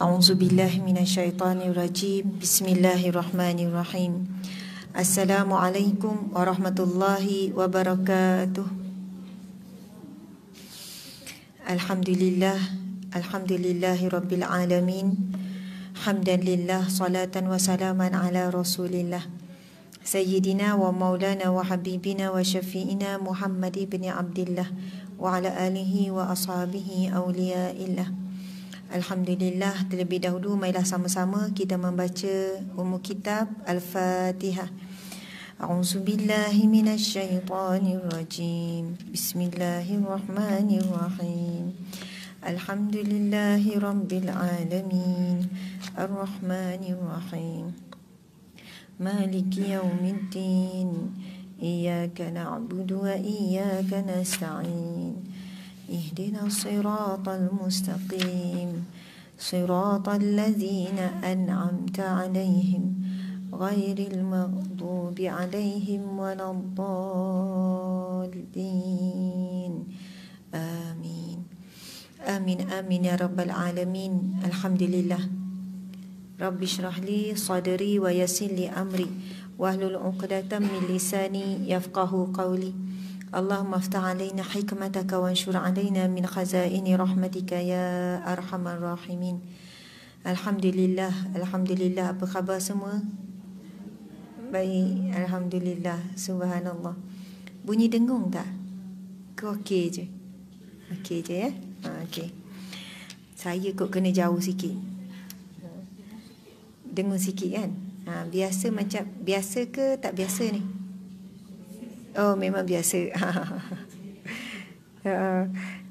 A'udzu billahi minasyaitonir rajim. Bismillahirrahmanirrahim. Assalamualaikum warahmatullahi wabarakatuh. Alhamdulillah, alhamdulillahirabbil alamin. Hamdan lillah, salatan wa salaman ala Rasulillah. Sayyidina wa Maulana wa Habibina wa Syafi'ina Muhammad ibn Abdullah wa ala alihi wa ashabihi auliya illah. Alhamdulillah terlebih dahulu marilah sama-sama kita membaca umu kitab Al-Fatihah. A'udzu Bismillahirrahmanirrahim. Alhamdulillahi rabbil alamin. Arrahmanirrahim. Malik yaumiddin. Iyyaka na'budu wa iyyaka nasta'in. اهدنا الصراط المستقيم صراط الذين أنعمت عليهم غير المغضوب عليهم ولا الضالين آمين آمين آمين يا رب العالمين الحمد لله رب اشرح لي صدري ويسر لي أمري واهل العقدة من لساني يفقه قولي اللهم افتح علينا حكمتك وانشر علينا من خزائن رحمتك يا ارحم الراحمين الحمد لله الحمد لله بخبر سمو باي الحمد لله سبحان الله بني دنگون دا اوكي جي اوكي جي يا اوكي saya kok kena jauh sikit dengung sikit kan ha, biasa macam biasa ke tak biasa ni Oh memang biasa uh,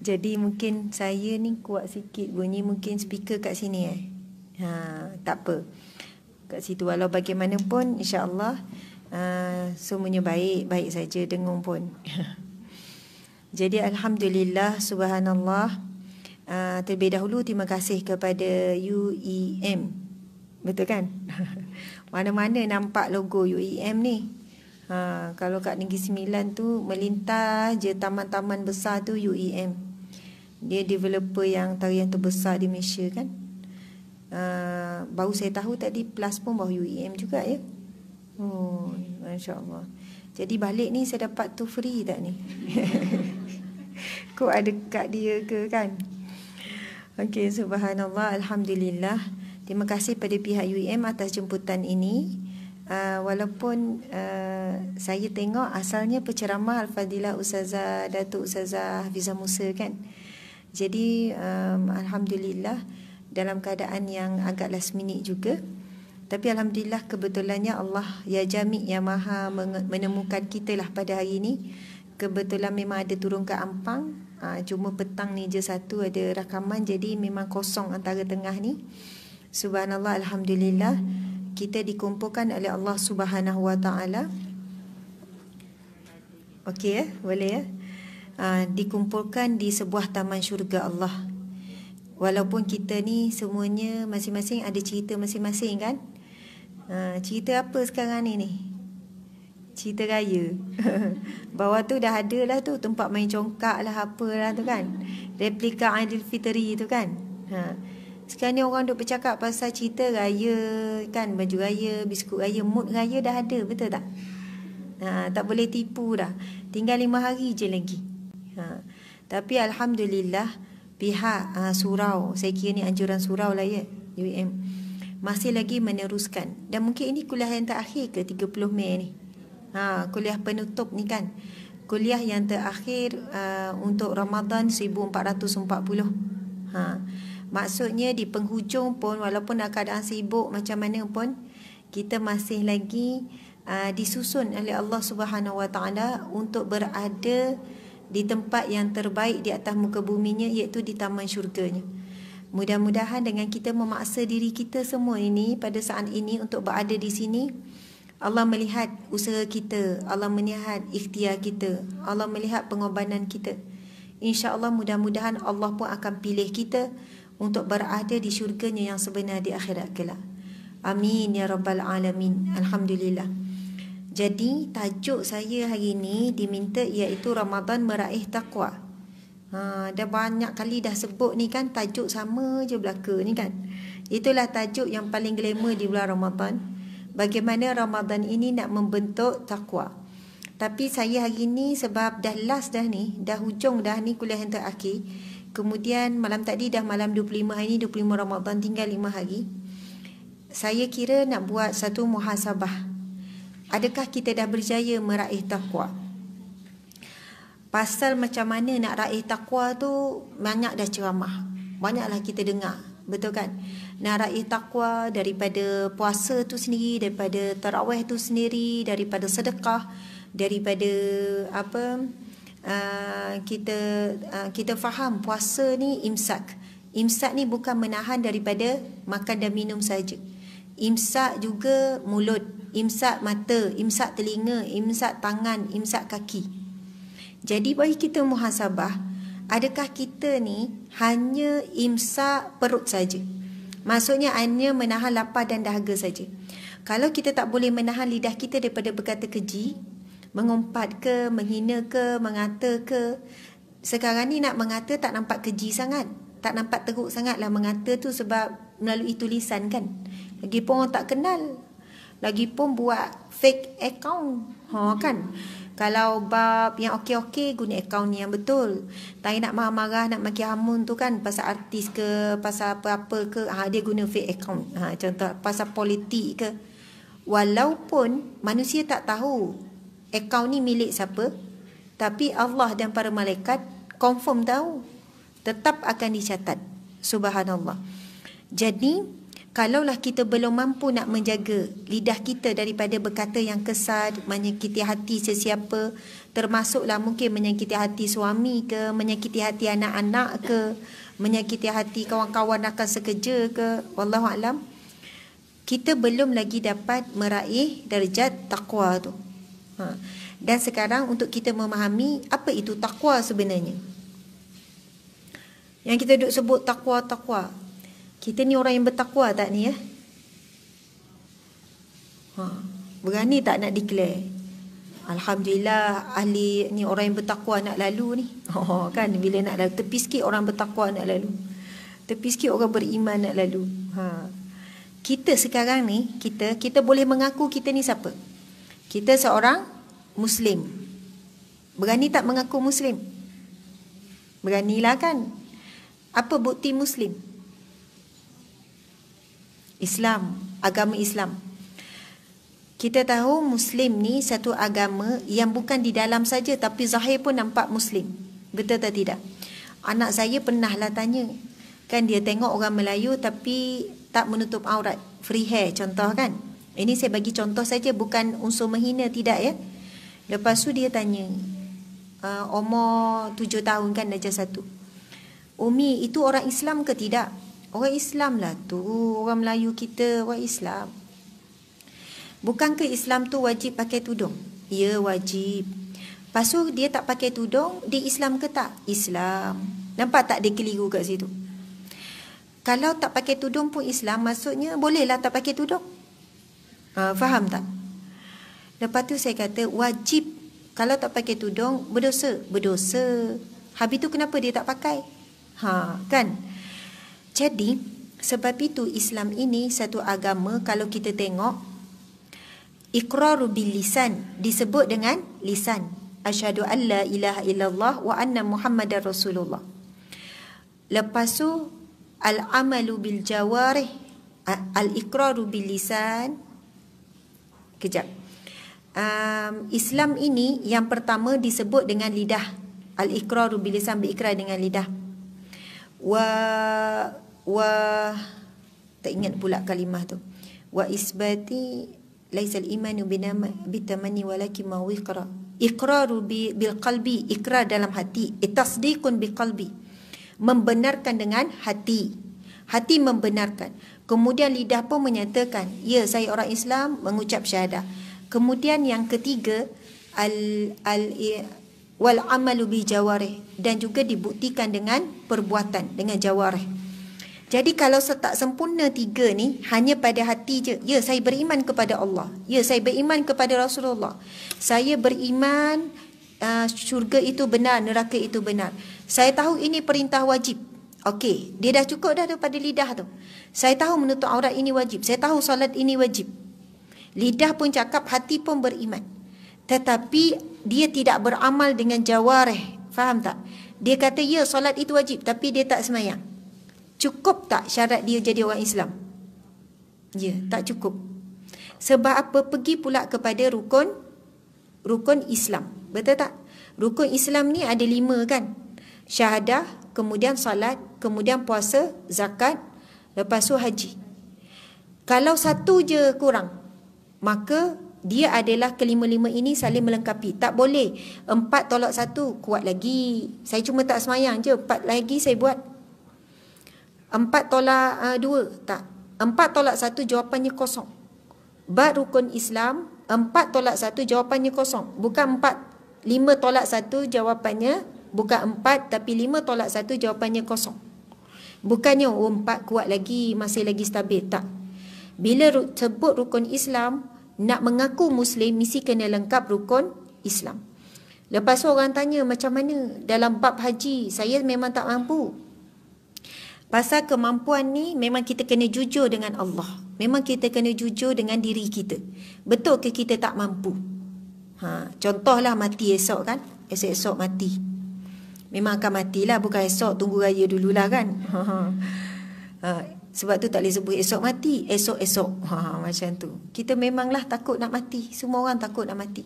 Jadi mungkin saya ni kuat sikit bunyi Mungkin speaker kat sini eh uh, Tak apa Kat situ walau bagaimanapun insyaAllah uh, Semuanya baik, baik saja dengung pun Jadi Alhamdulillah Subhanallah uh, Terlebih dahulu terima kasih kepada UEM Betul kan? Mana-mana nampak logo UEM ni Ha, kalau kat Negeri Sembilan tu melintas je taman-taman besar tu UEM. Dia developer yang tarian terbesar di Malaysia kan. Uh, baru saya tahu tadi plus pun bawah UEM juga ya. Oh, Masya Allah. Jadi balik ni saya dapat tu free tak ni? Ko ada kat dia ke kan? Okay, subhanallah, alhamdulillah. Terima kasih pada pihak UEM atas jemputan ini uh, walaupun uh, saya tengok asalnya penceramah Al-Fadilah Ustazah Datuk Ustazah Hafizah Musa kan jadi um, Alhamdulillah dalam keadaan yang agak last minute juga tapi Alhamdulillah kebetulannya Allah Ya Jami' Ya Maha menemukan kita lah pada hari ini kebetulan memang ada turun ke Ampang uh, cuma petang ni je satu ada rakaman jadi memang kosong antara tengah ni Subhanallah Alhamdulillah hmm kita dikumpulkan oleh Allah Subhanahu Wa Taala. Okey ya, boleh ya. Uh, dikumpulkan di sebuah taman syurga Allah. Walaupun kita ni semuanya masing-masing ada cerita masing-masing kan? Uh, cerita apa sekarang ni ni? Cerita raya. Bawah tu dah ada lah tu tempat main congkak lah apa lah tu kan? Replika Aidilfitri tu kan? Ha. Sekarang ni orang duk bercakap pasal cerita raya kan baju raya, biskut raya, mood raya dah ada betul tak? Ha, tak boleh tipu dah. Tinggal lima hari je lagi. Ha. Tapi Alhamdulillah pihak ha, surau, saya kira ni anjuran surau lah ya UM. Masih lagi meneruskan. Dan mungkin ini kuliah yang terakhir ke 30 Mei ni. Ha, kuliah penutup ni kan. Kuliah yang terakhir uh, untuk Ramadan 1440. Ha. Maksudnya di penghujung pun walaupun dalam keadaan sibuk macam mana pun kita masih lagi uh, disusun oleh Allah Subhanahu Wa Taala untuk berada di tempat yang terbaik di atas muka buminya iaitu di taman syurganya. Mudah-mudahan dengan kita memaksa diri kita semua ini pada saat ini untuk berada di sini Allah melihat usaha kita, Allah melihat ikhtiar kita, Allah melihat pengorbanan kita. Insya-Allah mudah-mudahan Allah pun akan pilih kita untuk berada di syurganya yang sebenar di akhirat kelak. Amin ya rabbal alamin. Alhamdulillah. Jadi tajuk saya hari ini diminta iaitu Ramadan meraih takwa. Ha, dah banyak kali dah sebut ni kan tajuk sama je belaka ni kan. Itulah tajuk yang paling glamour di bulan Ramadan. Bagaimana Ramadan ini nak membentuk takwa. Tapi saya hari ini sebab dah last dah ni, dah hujung dah ni kuliah yang terakhir. Kemudian malam tadi dah malam 25 hari ni 25 ramadhan tinggal 5 hari. Saya kira nak buat satu muhasabah. Adakah kita dah berjaya meraih takwa? Pasal macam mana nak raih takwa tu banyak dah ceramah. Banyaklah kita dengar. Betul kan? Nak raih takwa daripada puasa tu sendiri, daripada tarawih tu sendiri, daripada sedekah, daripada apa? Ah, kita uh, kita faham puasa ni imsak. Imsak ni bukan menahan daripada makan dan minum saja. Imsak juga mulut, imsak mata, imsak telinga, imsak tangan, imsak kaki. Jadi bagi kita muhasabah, adakah kita ni hanya imsak perut saja? Maksudnya hanya menahan lapar dan dahaga saja. Kalau kita tak boleh menahan lidah kita daripada berkata keji, mengumpat ke, menghina ke, mengata ke. Sekarang ni nak mengata tak nampak keji sangat. Tak nampak teruk sangat lah mengata tu sebab melalui tulisan kan. Lagipun orang tak kenal. Lagipun buat fake account. Ha kan. Kalau bab yang okey-okey guna account ni yang betul. Tak nak marah-marah nak maki hamun tu kan pasal artis ke, pasal apa-apa ke, ha dia guna fake account. Ha contoh pasal politik ke. Walaupun manusia tak tahu akaun ni milik siapa tapi Allah dan para malaikat confirm tahu tetap akan dicatat subhanallah jadi kalaulah kita belum mampu nak menjaga lidah kita daripada berkata yang kesat menyakiti hati sesiapa termasuklah mungkin menyakiti hati suami ke menyakiti hati anak-anak ke menyakiti hati kawan-kawan akan sekerja ke wallahu alam kita belum lagi dapat meraih darjat taqwa tu Ha. Dan sekarang untuk kita memahami apa itu takwa sebenarnya. Yang kita duduk sebut takwa takwa. Kita ni orang yang bertakwa tak ni ya? Ha. Berani tak nak declare? Alhamdulillah ahli ni orang yang bertakwa nak lalu ni. Oh, kan bila nak lalu tepi sikit orang bertakwa nak lalu. Tepi sikit orang beriman nak lalu. Ha. Kita sekarang ni kita kita boleh mengaku kita ni siapa? Kita seorang Muslim Berani tak mengaku Muslim? Beranilah kan Apa bukti Muslim? Islam Agama Islam Kita tahu Muslim ni satu agama Yang bukan di dalam saja Tapi Zahir pun nampak Muslim Betul atau tidak? Anak saya pernah lah tanya Kan dia tengok orang Melayu tapi Tak menutup aurat Free hair contoh kan? Ini saya bagi contoh saja bukan unsur menghina tidak ya. Lepas tu dia tanya. Uh, umur tujuh tahun kan Najah satu. Umi itu orang Islam ke tidak? Orang Islam lah tu. Orang Melayu kita orang Islam. Bukankah Islam tu wajib pakai tudung? Ya wajib. Lepas tu dia tak pakai tudung, dia Islam ke tak? Islam. Nampak tak dia keliru kat situ? Kalau tak pakai tudung pun Islam, maksudnya bolehlah tak pakai tudung. Uh, faham tak? Lepas tu saya kata wajib kalau tak pakai tudung berdosa, berdosa. Habis tu kenapa dia tak pakai? Ha, kan? Jadi sebab itu Islam ini satu agama kalau kita tengok iqraru bil lisan disebut dengan lisan. Asyhadu alla ilaha illallah wa anna muhammadar rasulullah. Lepas tu al-amalu bil jawarih al-iqraru bil lisan Kejap. Um, Islam ini yang pertama disebut dengan lidah. Al-ikraru bilisan berikrar dengan lidah. Wa wa tak ingat pula kalimah tu. Wa isbati laisal imanu binama bitamani walaki ma wiqra. Iqraru bil qalbi, ikrar dalam hati, itasdiqun bil qalbi. Membenarkan dengan hati. Hati membenarkan. Kemudian lidah pun menyatakan, "Ya, saya orang Islam, mengucap syahadah." Kemudian yang ketiga, al al wal amalu bi jawarih dan juga dibuktikan dengan perbuatan dengan jawarih. Jadi kalau tak sempurna tiga ni hanya pada hati je. Ya, saya beriman kepada Allah. Ya, saya beriman kepada Rasulullah. Saya beriman uh, syurga itu benar, neraka itu benar. Saya tahu ini perintah wajib. Okey, dia dah cukup dah tu pada lidah tu. Saya tahu menutup aurat ini wajib. Saya tahu solat ini wajib. Lidah pun cakap, hati pun beriman. Tetapi dia tidak beramal dengan jawareh. Faham tak? Dia kata, ya, solat itu wajib. Tapi dia tak semayang. Cukup tak syarat dia jadi orang Islam? Ya, tak cukup. Sebab apa? Pergi pula kepada rukun rukun Islam. Betul tak? Rukun Islam ni ada lima kan? Syahadah, kemudian solat kemudian puasa, zakat, lepas tu haji. Kalau satu je kurang, maka dia adalah kelima-lima ini saling melengkapi. Tak boleh. Empat tolak satu, kuat lagi. Saya cuma tak semayang je. Empat lagi saya buat. Empat tolak uh, dua, tak. Empat tolak satu, jawapannya kosong. Bad rukun Islam, empat tolak satu, jawapannya kosong. Bukan empat, lima tolak satu, jawapannya bukan empat, tapi lima tolak satu, jawapannya kosong. Bukannya empat kuat lagi, masih lagi stabil. Tak. Bila sebut rukun Islam, nak mengaku Muslim, mesti kena lengkap rukun Islam. Lepas tu orang tanya, macam mana dalam bab haji, saya memang tak mampu. Pasal kemampuan ni, memang kita kena jujur dengan Allah. Memang kita kena jujur dengan diri kita. Betul ke kita tak mampu? Ha, contohlah mati esok kan? Esok-esok Mati. Memang akan matilah bukan esok tunggu raya dululah kan. Ha sebab tu tak boleh sebut esok mati, esok-esok. Ha macam tu. Kita memanglah takut nak mati. Semua orang takut nak mati.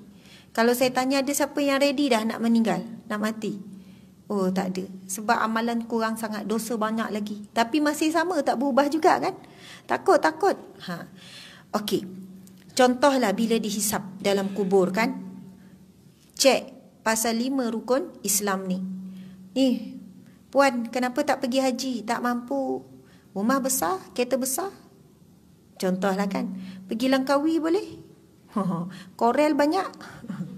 Kalau saya tanya ada siapa yang ready dah nak meninggal, nak mati. Oh tak ada. Sebab amalan kurang sangat, dosa banyak lagi. Tapi masih sama tak berubah juga kan? Takut-takut. Ha. Okey. Contohlah bila dihisap dalam kubur kan? Cek pasal lima rukun Islam ni. Ni, eh, puan kenapa tak pergi haji? Tak mampu. Rumah besar, kereta besar. Contohlah kan, pergi Langkawi boleh? Korel banyak.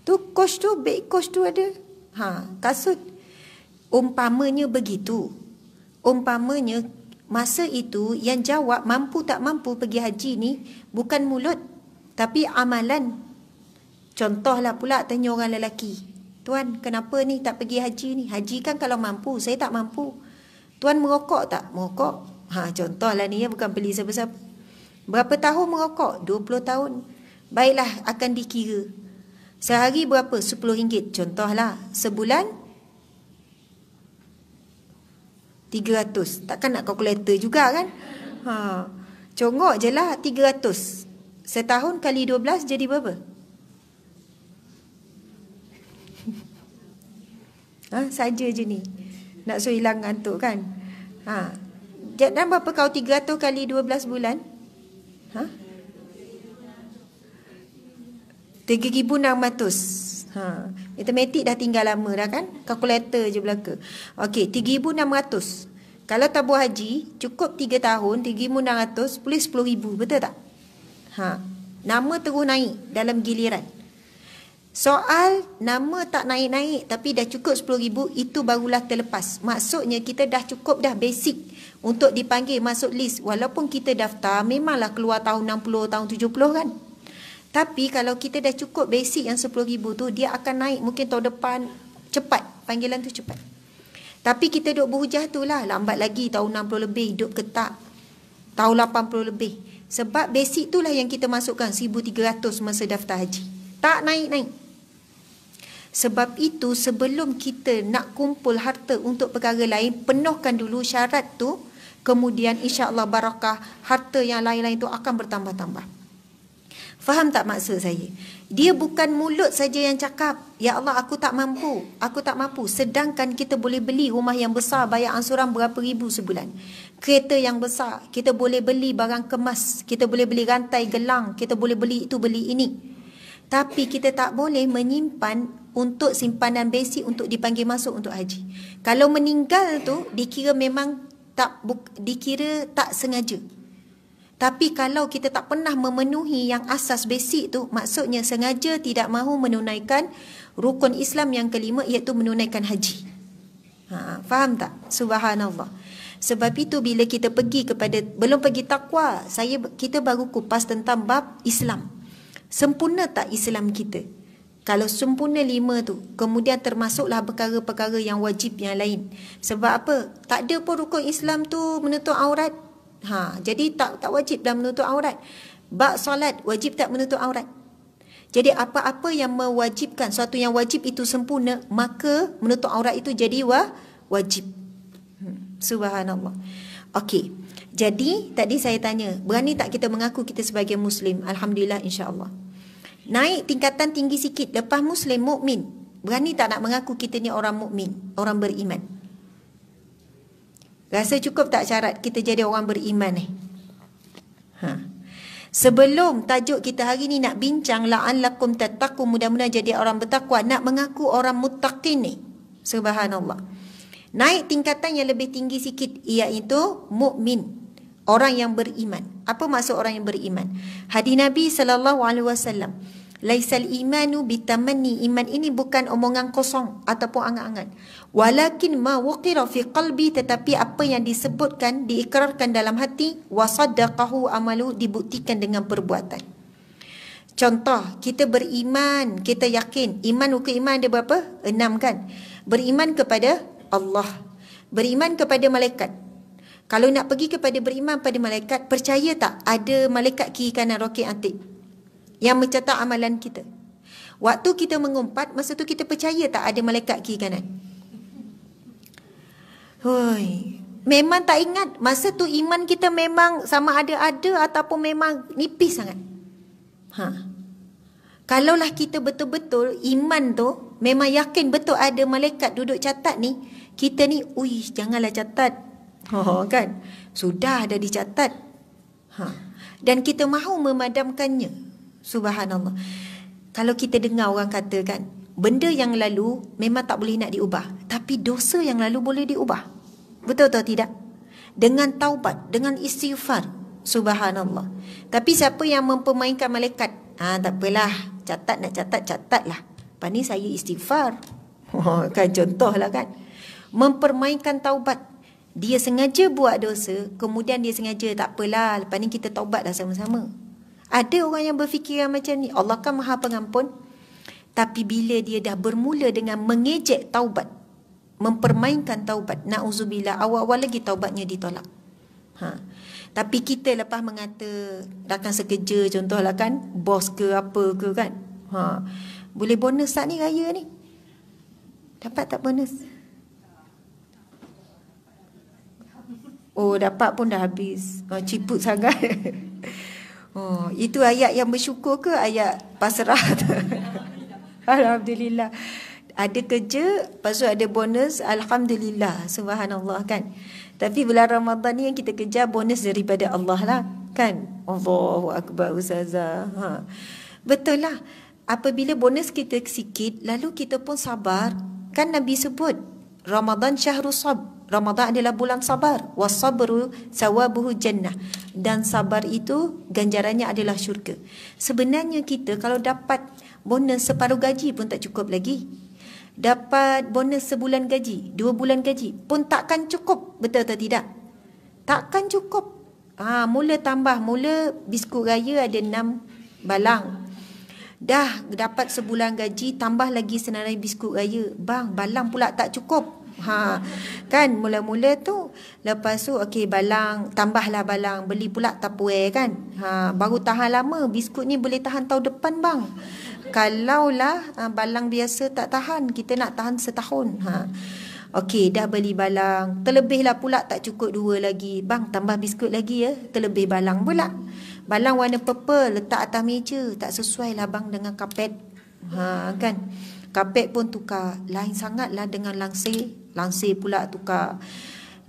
Tu kos tu, beg kos tu ada. Ha, kasut. Umpamanya begitu. Umpamanya masa itu yang jawab mampu tak mampu pergi haji ni bukan mulut tapi amalan. Contohlah pula tanya orang lelaki. Tuan, kenapa ni tak pergi haji ni? Haji kan kalau mampu, saya tak mampu. Tuan merokok tak? Merokok? Ha, contohlah ni ya, bukan beli siapa-siapa. Berapa tahun merokok? 20 tahun. Baiklah, akan dikira. Sehari berapa? RM10. Contohlah, sebulan RM300. Takkan nak kalkulator juga kan? Ha, congok je lah RM300. Setahun kali 12 jadi berapa? ha, Saja je ni Nak suruh hilang ngantuk kan ha. Jadah berapa kau 300 kali 12 bulan ha? 3,600 ha. Matematik dah tinggal lama dah kan Kalkulator je belaka Okey 3,600 Kalau tabu haji cukup 3 tahun 3,600 boleh 10,000 betul tak ha. Nama terus naik dalam giliran Soal nama tak naik-naik tapi dah cukup RM10,000 itu barulah terlepas. Maksudnya kita dah cukup dah basic untuk dipanggil masuk list. Walaupun kita daftar memanglah keluar tahun 60, tahun 70 kan. Tapi kalau kita dah cukup basic yang RM10,000 tu dia akan naik mungkin tahun depan cepat. Panggilan tu cepat. Tapi kita duduk berhujah tu lah. Lambat lagi tahun 60 lebih hidup ketat. Tahun 80 lebih. Sebab basic tu lah yang kita masukkan RM1,300 masa daftar haji. Tak naik-naik. Sebab itu sebelum kita nak kumpul harta untuk perkara lain, penuhkan dulu syarat tu. Kemudian insya-Allah barakah harta yang lain-lain tu akan bertambah-tambah. Faham tak maksud saya? Dia bukan mulut saja yang cakap, ya Allah aku tak mampu, aku tak mampu. Sedangkan kita boleh beli rumah yang besar, bayar ansuran berapa ribu sebulan. Kereta yang besar, kita boleh beli barang kemas, kita boleh beli rantai gelang, kita boleh beli itu beli ini. Tapi kita tak boleh menyimpan untuk simpanan besi untuk dipanggil masuk untuk haji. Kalau meninggal tu dikira memang tak buk, dikira tak sengaja. Tapi kalau kita tak pernah memenuhi yang asas besi tu maksudnya sengaja tidak mahu menunaikan rukun Islam yang kelima iaitu menunaikan haji. Ha, faham tak? Subhanallah. Sebab itu bila kita pergi kepada belum pergi takwa, saya kita baru kupas tentang bab Islam sempurna tak Islam kita? Kalau sempurna lima tu, kemudian termasuklah perkara-perkara yang wajib yang lain. Sebab apa? Tak ada pun rukun Islam tu menutup aurat. Ha, jadi tak tak wajib dalam menutup aurat. Bak solat wajib tak menutup aurat. Jadi apa-apa yang mewajibkan suatu yang wajib itu sempurna, maka menutup aurat itu jadi wah, wajib. Hmm, subhanallah. Okey. Jadi tadi saya tanya, berani tak kita mengaku kita sebagai muslim? Alhamdulillah insya-Allah. Naik tingkatan tinggi sikit lepas muslim mukmin. Berani tak nak mengaku kita ni orang mukmin, orang beriman? Rasa cukup tak syarat kita jadi orang beriman eh? Ha. Sebelum tajuk kita hari ni nak bincang la'allakum tattaqu mudah-mudahan jadi orang bertakwa nak mengaku orang muttaqin ni. Eh? Subhanallah. Naik tingkatan yang lebih tinggi sikit iaitu mukmin orang yang beriman. Apa maksud orang yang beriman? Hadis Nabi sallallahu alaihi wasallam. Laisal imanu bitamanni iman ini bukan omongan kosong ataupun angan-angan. Walakin ma waqira fi qalbi tetapi apa yang disebutkan diikrarkan dalam hati wasaddaqahu amalu dibuktikan dengan perbuatan. Contoh, kita beriman, kita yakin. Iman, ukur iman ada berapa? Enam kan? Beriman kepada Allah. Beriman kepada malaikat. Kalau nak pergi kepada beriman pada malaikat, percaya tak ada malaikat kiri kanan roket antik yang mencatat amalan kita? Waktu kita mengumpat, masa tu kita percaya tak ada malaikat kiri kanan? Hoi, memang tak ingat masa tu iman kita memang sama ada ada ataupun memang nipis sangat. Ha. Kalaulah kita betul-betul iman tu memang yakin betul ada malaikat duduk catat ni, kita ni, uish janganlah catat. Oh, kan? Sudah ada dicatat. Ha. Dan kita mahu memadamkannya. Subhanallah. Kalau kita dengar orang kata kan, benda yang lalu memang tak boleh nak diubah. Tapi dosa yang lalu boleh diubah. Betul atau tidak? Dengan taubat, dengan istighfar. Subhanallah. Tapi siapa yang mempermainkan malaikat? Ah, ha, tak apalah. Catat nak catat, catatlah. Pani saya istighfar. oh kan contohlah kan. Mempermainkan taubat. Dia sengaja buat dosa, kemudian dia sengaja tak apalah, lepas ni kita taubatlah sama-sama. Ada orang yang berfikiran macam ni, Allah kan maha pengampun. Tapi bila dia dah bermula dengan mengejek taubat, mempermainkan taubat, na'uzubillah, awal-awal lagi taubatnya ditolak. Ha. Tapi kita lepas mengata, rakan sekerja contohlah kan, bos ke apa ke kan. Ha. Boleh bonus tak ni raya ni? Dapat tak bonus? Oh dapat pun dah habis oh, Ciput sangat Oh Itu ayat yang bersyukur ke Ayat pasrah Alhamdulillah Ada kerja Lepas tu ada bonus Alhamdulillah Subhanallah kan Tapi bulan Ramadhan ni Yang kita kejar Bonus daripada Allah lah Kan Allahu Akbar Ustazah ha. Betul lah Apabila bonus kita sikit Lalu kita pun sabar Kan Nabi sebut Ramadhan syahrul sabr Ramadhan adalah bulan sabar. Wasabru sawabuhu jannah. Dan sabar itu ganjarannya adalah syurga. Sebenarnya kita kalau dapat bonus separuh gaji pun tak cukup lagi. Dapat bonus sebulan gaji, dua bulan gaji pun takkan cukup. Betul atau tidak? Takkan cukup. Ah, ha, mula tambah, mula biskut raya ada enam balang. Dah dapat sebulan gaji, tambah lagi senarai biskut raya. Bang, balang pula tak cukup. Ha, kan mula-mula tu lepas tu okey balang tambahlah balang beli pula tapue kan. Ha, baru tahan lama biskut ni boleh tahan tahun depan bang. Kalaulah ah, balang biasa tak tahan, kita nak tahan setahun. Ha. Okey, dah beli balang. terlebih lah pula tak cukup dua lagi. Bang, tambah biskut lagi ya. Terlebih balang pula. Balang warna purple letak atas meja. Tak sesuai lah bang dengan kapet. Ha, kan? Kapet pun tukar. Lain sangatlah dengan langsir lansir pula tukar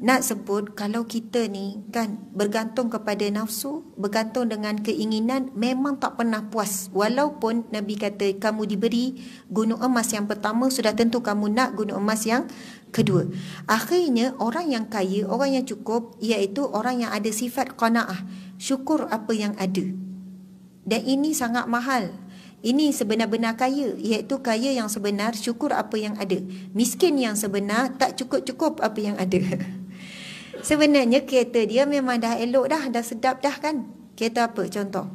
nak sebut kalau kita ni kan bergantung kepada nafsu bergantung dengan keinginan memang tak pernah puas walaupun nabi kata kamu diberi gunung emas yang pertama sudah tentu kamu nak gunung emas yang kedua akhirnya orang yang kaya orang yang cukup iaitu orang yang ada sifat qanaah syukur apa yang ada dan ini sangat mahal ini sebenar-benar kaya iaitu kaya yang sebenar syukur apa yang ada. Miskin yang sebenar tak cukup-cukup apa yang ada. Sebenarnya kereta dia memang dah elok dah, dah sedap dah kan. Kereta apa contoh?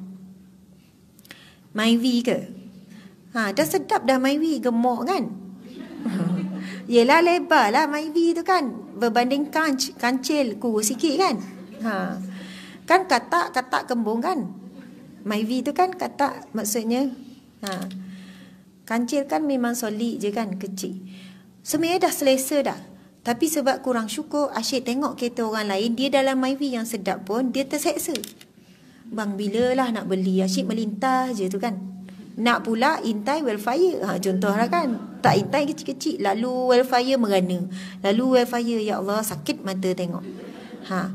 Myvi ke? Ha, dah sedap dah Myvi gemuk kan? Yelah lebar lah Myvi tu kan. Berbanding kanc, kancil kurus sikit kan? Ha. Kan katak, katak kembung kan? Myvi tu kan katak maksudnya Ha. Kancil kan memang solid je kan, kecil. Sebenarnya dah selesa dah. Tapi sebab kurang syukur, asyik tengok kereta orang lain, dia dalam MyV yang sedap pun, dia terseksa. Bang, bilalah nak beli? Asyik melintas je tu kan. Nak pula intai wildfire. Ha, contohlah kan. Tak intai kecil-kecil. Lalu wildfire merana. Lalu wildfire, ya Allah, sakit mata tengok. Ha.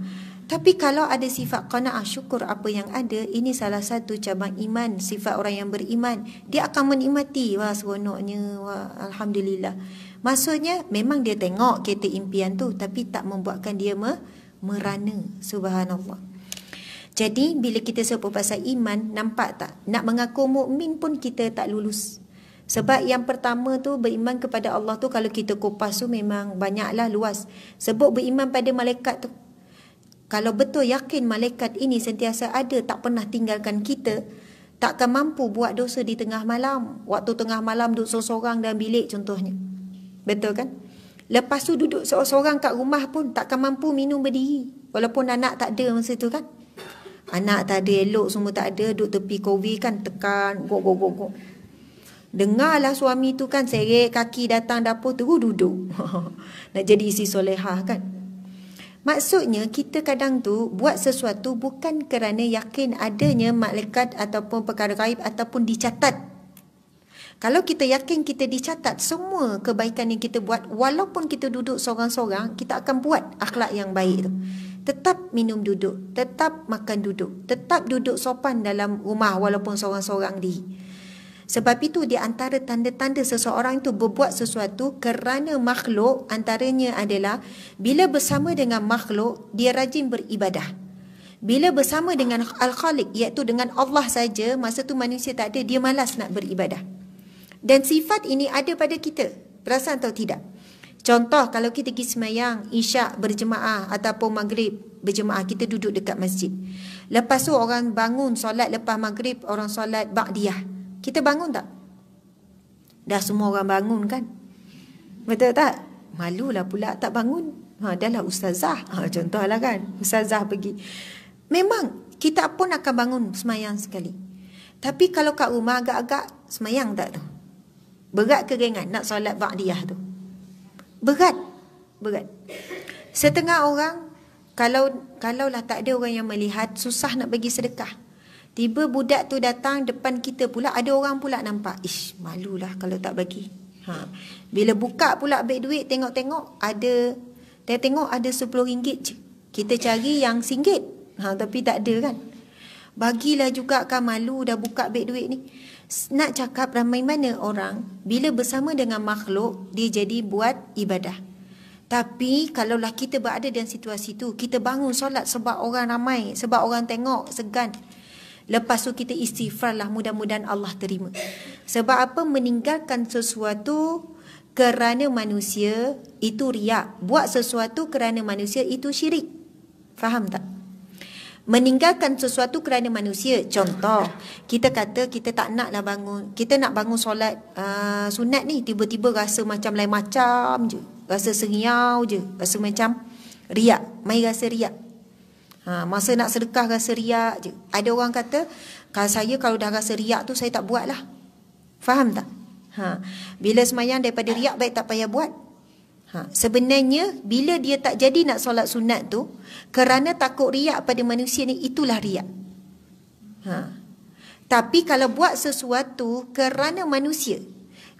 Tapi kalau ada sifat qanaah syukur apa yang ada, ini salah satu cabang iman, sifat orang yang beriman. Dia akan menikmati, wah seronoknya, wah alhamdulillah. Maksudnya memang dia tengok kereta impian tu tapi tak membuatkan dia me merana, subhanallah. Jadi bila kita sebut pasal iman, nampak tak? Nak mengaku mukmin pun kita tak lulus. Sebab yang pertama tu beriman kepada Allah tu kalau kita kupas tu memang banyaklah luas. Sebut beriman pada malaikat tu kalau betul yakin malaikat ini sentiasa ada tak pernah tinggalkan kita, takkan mampu buat dosa di tengah malam. Waktu tengah malam duduk seorang-seorang dalam bilik contohnya. Betul kan? Lepas tu duduk seorang-seorang kat rumah pun takkan mampu minum berdiri. Walaupun anak tak ada masa tu kan? Anak tak ada elok semua tak ada duduk tepi COVID kan tekan go go go go. Dengarlah suami tu kan seret kaki datang dapur terus duduk. Nak jadi isi solehah kan? Maksudnya kita kadang tu buat sesuatu bukan kerana yakin adanya malaikat ataupun perkara gaib ataupun dicatat. Kalau kita yakin kita dicatat semua kebaikan yang kita buat walaupun kita duduk seorang-seorang kita akan buat akhlak yang baik tu. Tetap minum duduk, tetap makan duduk, tetap duduk sopan dalam rumah walaupun seorang-seorang di. Sebab itu di antara tanda-tanda seseorang itu berbuat sesuatu kerana makhluk antaranya adalah bila bersama dengan makhluk dia rajin beribadah. Bila bersama dengan Al-Khaliq iaitu dengan Allah saja masa tu manusia tak ada dia malas nak beribadah. Dan sifat ini ada pada kita. Perasan atau tidak? Contoh kalau kita pergi semayang, isyak berjemaah ataupun maghrib berjemaah kita duduk dekat masjid. Lepas tu orang bangun solat lepas maghrib orang solat ba'diyah. Kita bangun tak? Dah semua orang bangun kan? Betul tak? Malu lah pula tak bangun. Ha, dah lah ustazah. Ha, contohlah kan. Ustazah pergi. Memang kita pun akan bangun semayang sekali. Tapi kalau kat rumah agak-agak semayang tak tu? Berat ke ringan nak solat ba'diyah tu? Berat. Berat. Setengah orang, kalau kalaulah tak ada orang yang melihat, susah nak bagi sedekah. Tiba budak tu datang depan kita pula ada orang pula nampak. Ish, malulah kalau tak bagi. Ha. Bila buka pula beg duit tengok-tengok ada tengok, -tengok ada RM10 je. Kita cari yang RM1. Ha, tapi tak ada kan. Bagilah juga kan malu dah buka beg duit ni. Nak cakap ramai mana orang bila bersama dengan makhluk dia jadi buat ibadah. Tapi kalaulah kita berada dalam situasi itu, kita bangun solat sebab orang ramai, sebab orang tengok, segan. Lepas tu kita lah, mudah-mudahan Allah terima. Sebab apa meninggalkan sesuatu kerana manusia itu riak. Buat sesuatu kerana manusia itu syirik. Faham tak? Meninggalkan sesuatu kerana manusia. Contoh, kita kata kita tak nak lah bangun. Kita nak bangun solat uh, sunat ni tiba-tiba rasa macam lain macam je. Rasa sengiau je. Rasa macam riak. Mai rasa riak. Ha, masa nak sedekah rasa riak je. Ada orang kata, kalau saya kalau dah rasa riak tu saya tak buat lah. Faham tak? Ha, bila semayang daripada riak baik tak payah buat. Ha, sebenarnya bila dia tak jadi nak solat sunat tu, kerana takut riak pada manusia ni itulah riak. Ha. Tapi kalau buat sesuatu kerana manusia,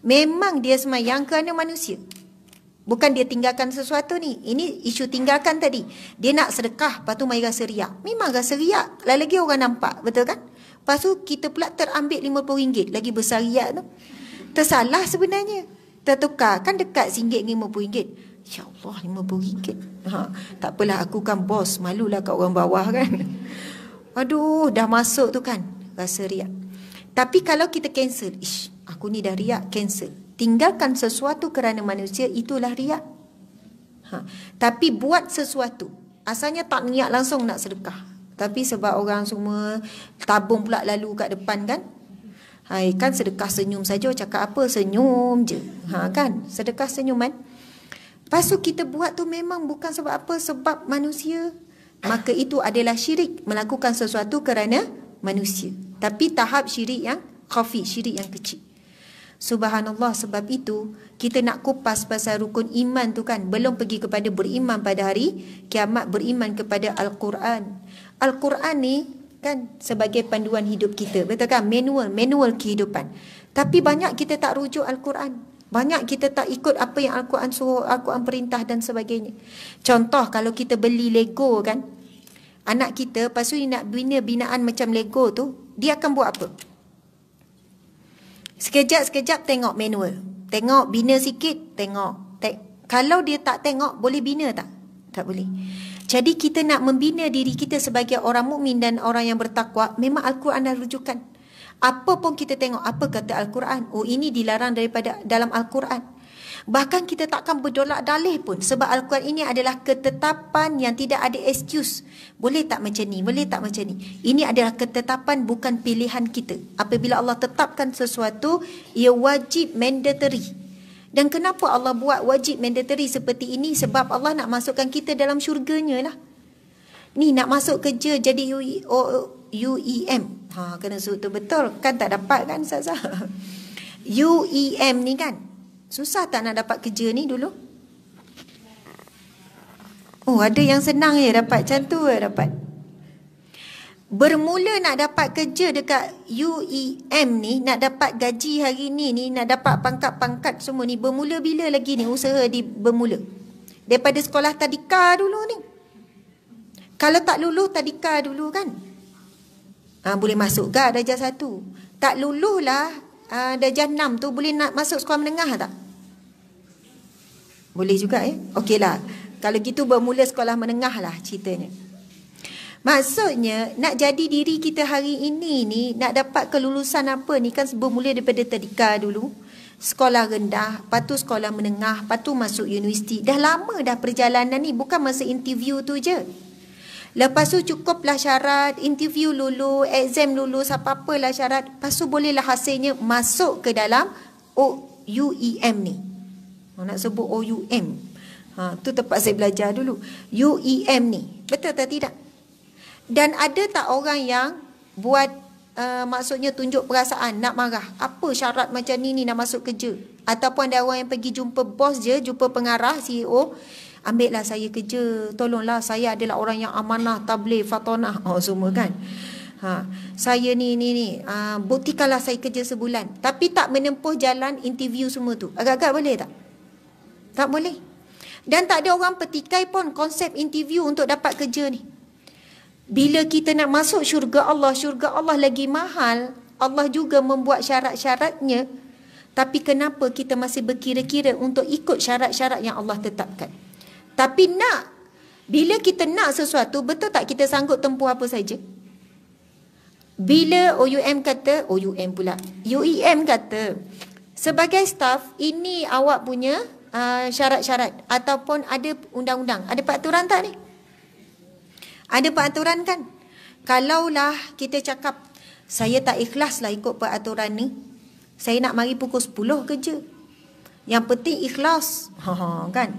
memang dia semayang kerana manusia. Bukan dia tinggalkan sesuatu ni. Ini isu tinggalkan tadi. Dia nak sedekah, lepas tu mai rasa riak. Memang rasa riak. Lagi-lagi orang nampak, betul kan? Lepas tu kita pula terambil RM50. Lagi besar riak tu. Tersalah sebenarnya. Tertukar. Kan dekat RM1, RM50. Ya Allah, RM50. Ha, tak apalah, aku kan bos. Malulah kat orang bawah kan. Aduh, dah masuk tu kan. Rasa riak. Tapi kalau kita cancel. Ish, aku ni dah riak, cancel tinggalkan sesuatu kerana manusia itulah riak. Ha. Tapi buat sesuatu. Asalnya tak niat langsung nak sedekah. Tapi sebab orang semua tabung pula lalu kat depan kan. Hai, eh, kan sedekah senyum saja cakap apa senyum je. Ha kan? Sedekah senyuman. Lepas kita buat tu memang bukan sebab apa sebab manusia maka itu adalah syirik melakukan sesuatu kerana manusia. Tapi tahap syirik yang khafi, syirik yang kecil. Subhanallah sebab itu kita nak kupas pasal rukun iman tu kan belum pergi kepada beriman pada hari kiamat beriman kepada al-Quran. Al-Quran ni kan sebagai panduan hidup kita betul kan manual manual kehidupan. Tapi banyak kita tak rujuk al-Quran. Banyak kita tak ikut apa yang al-Quran suruh, al-Quran perintah dan sebagainya. Contoh kalau kita beli Lego kan anak kita pasal ni nak bina binaan macam Lego tu dia akan buat apa? Sekejap-sekejap tengok manual. Tengok bina sikit, tengok. Te- kalau dia tak tengok, boleh bina tak? Tak boleh. Jadi kita nak membina diri kita sebagai orang mukmin dan orang yang bertakwa, memang Al-Quran dah rujukan. Apa pun kita tengok, apa kata Al-Quran? Oh, ini dilarang daripada dalam Al-Quran. Bahkan kita takkan berdolak dalih pun sebab Al-Quran ini adalah ketetapan yang tidak ada excuse. Boleh tak macam ni? Boleh tak macam ni? Ini adalah ketetapan bukan pilihan kita. Apabila Allah tetapkan sesuatu, ia wajib mandatory. Dan kenapa Allah buat wajib mandatory seperti ini? Sebab Allah nak masukkan kita dalam syurganya lah. Ni nak masuk kerja jadi UEM. E ha, kena tu betul. Kan tak dapat kan, Ustazah? UEM ni kan, Susah tak nak dapat kerja ni dulu? Oh, ada yang senang ya dapat. Macam tu je dapat. Bermula nak dapat kerja dekat UEM ni, nak dapat gaji hari ni ni, nak dapat pangkat-pangkat semua ni, bermula bila lagi ni usaha di bermula? Daripada sekolah tadika dulu ni. Kalau tak lulus tadika dulu kan? Ha, boleh masuk ke darjah satu? Tak lulus lah, uh, ah, darjah enam tu boleh nak masuk sekolah menengah tak? Boleh juga ya? Eh? Okeylah. Kalau gitu bermula sekolah menengah lah ceritanya. Maksudnya nak jadi diri kita hari ini ni nak dapat kelulusan apa ni kan bermula daripada tadika dulu. Sekolah rendah, patu sekolah menengah, patu masuk universiti. Dah lama dah perjalanan ni bukan masa interview tu je. Lepas tu cukup lah syarat interview lulu, exam lulu, apa-apalah syarat. pasu tu bolehlah hasilnya masuk ke dalam UEM ni nak sebut O OUM. Ha, tu tempat saya belajar dulu. U e M ni. Betul atau tidak? Dan ada tak orang yang buat uh, maksudnya tunjuk perasaan, nak marah? Apa syarat macam ni ni nak masuk kerja? Ataupun ada orang yang pergi jumpa bos je, jumpa pengarah, CEO. lah saya kerja. Tolonglah saya adalah orang yang amanah, tabligh, fatonah. Oh, semua hmm. kan? Ha, saya ni ni ni uh, buktikanlah saya kerja sebulan tapi tak menempuh jalan interview semua tu agak-agak boleh tak tak boleh. Dan tak ada orang petikai pun konsep interview untuk dapat kerja ni. Bila kita nak masuk syurga Allah, syurga Allah lagi mahal. Allah juga membuat syarat-syaratnya. Tapi kenapa kita masih berkira-kira untuk ikut syarat-syarat yang Allah tetapkan? Tapi nak bila kita nak sesuatu, betul tak kita sanggup tempuh apa saja? Bila OUM kata, OUM pula, UEM kata, sebagai staff, ini awak punya Ah, syarat-syarat uh, ataupun ada undang-undang? Ada peraturan tak ni? Ada peraturan kan? Kalaulah kita cakap saya tak ikhlas lah ikut peraturan ni. Saya nak mari pukul 10 kerja. Yang penting ikhlas. Ha ha kan?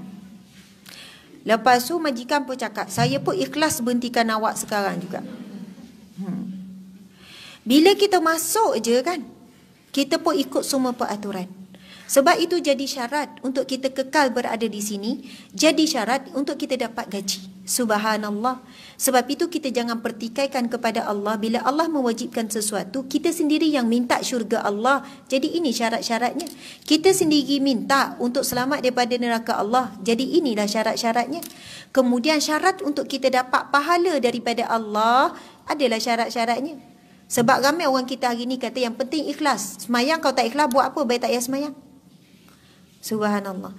Lepas tu majikan pun cakap saya pun ikhlas berhentikan awak sekarang juga. Hmm. Bila kita masuk je kan? Kita pun ikut semua peraturan. Sebab itu jadi syarat untuk kita kekal berada di sini, jadi syarat untuk kita dapat gaji. Subhanallah. Sebab itu kita jangan pertikaikan kepada Allah bila Allah mewajibkan sesuatu, kita sendiri yang minta syurga Allah. Jadi ini syarat-syaratnya. Kita sendiri minta untuk selamat daripada neraka Allah. Jadi inilah syarat-syaratnya. Kemudian syarat untuk kita dapat pahala daripada Allah adalah syarat-syaratnya. Sebab ramai orang kita hari ni kata yang penting ikhlas. Semayang kau tak ikhlas buat apa? Baik tak payah semayang. Subhanallah.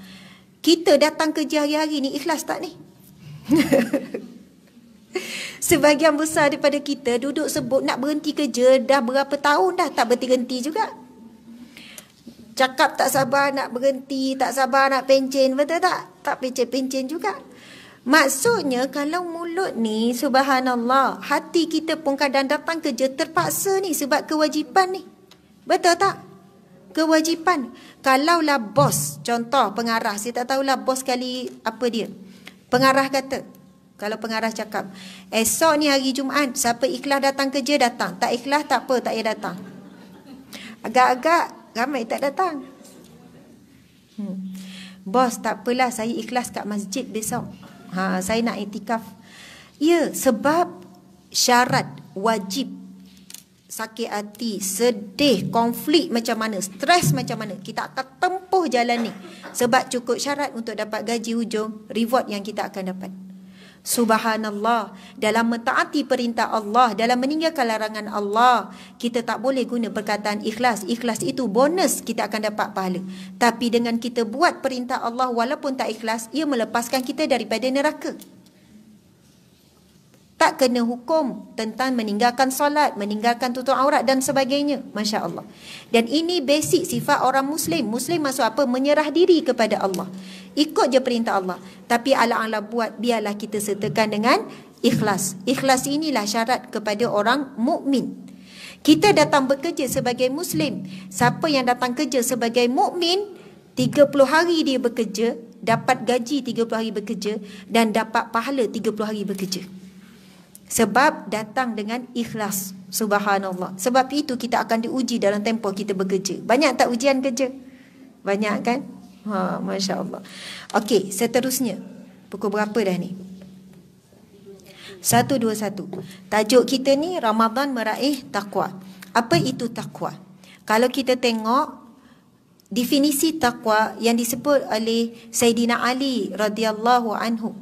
Kita datang kerja hari-hari ni ikhlas tak ni? Sebagian besar daripada kita duduk sebut nak berhenti kerja dah berapa tahun dah tak berhenti-henti juga. Cakap tak sabar nak berhenti, tak sabar nak pencen, betul tak? Tak pencen-pencen juga. Maksudnya kalau mulut ni subhanallah, hati kita pun kadang datang kerja terpaksa ni sebab kewajipan ni. Betul tak? Kewajipan. Kalaulah bos, contoh pengarah, saya tak tahulah bos kali apa dia. Pengarah kata, kalau pengarah cakap, esok ni hari Jumaat, siapa ikhlas datang kerja datang. Tak ikhlas tak apa, tak payah datang. Agak-agak ramai tak datang. Hmm. Bos, tak apalah saya ikhlas kat masjid besok. Ha, saya nak itikaf. Ya, sebab syarat wajib sakit hati, sedih, konflik macam mana, stres macam mana, kita akan tempuh jalan ni. Sebab cukup syarat untuk dapat gaji hujung, reward yang kita akan dapat. Subhanallah, dalam mentaati perintah Allah, dalam meninggalkan larangan Allah, kita tak boleh guna perkataan ikhlas. Ikhlas itu bonus kita akan dapat pahala. Tapi dengan kita buat perintah Allah walaupun tak ikhlas, ia melepaskan kita daripada neraka tak kena hukum tentang meninggalkan solat, meninggalkan tutup aurat dan sebagainya. Masya Allah. Dan ini basic sifat orang Muslim. Muslim maksud apa? Menyerah diri kepada Allah. Ikut je perintah Allah. Tapi ala-ala buat biarlah kita sertakan dengan ikhlas. Ikhlas inilah syarat kepada orang mukmin. Kita datang bekerja sebagai Muslim. Siapa yang datang kerja sebagai mukmin 30 hari dia bekerja, dapat gaji 30 hari bekerja dan dapat pahala 30 hari bekerja. Sebab datang dengan ikhlas Subhanallah Sebab itu kita akan diuji dalam tempoh kita bekerja Banyak tak ujian kerja? Banyak kan? Ha, Masya Allah Okey, seterusnya Pukul berapa dah ni? 121 Tajuk kita ni Ramadhan meraih taqwa Apa itu taqwa? Kalau kita tengok definisi takwa yang disebut oleh Sayyidina Ali radhiyallahu anhu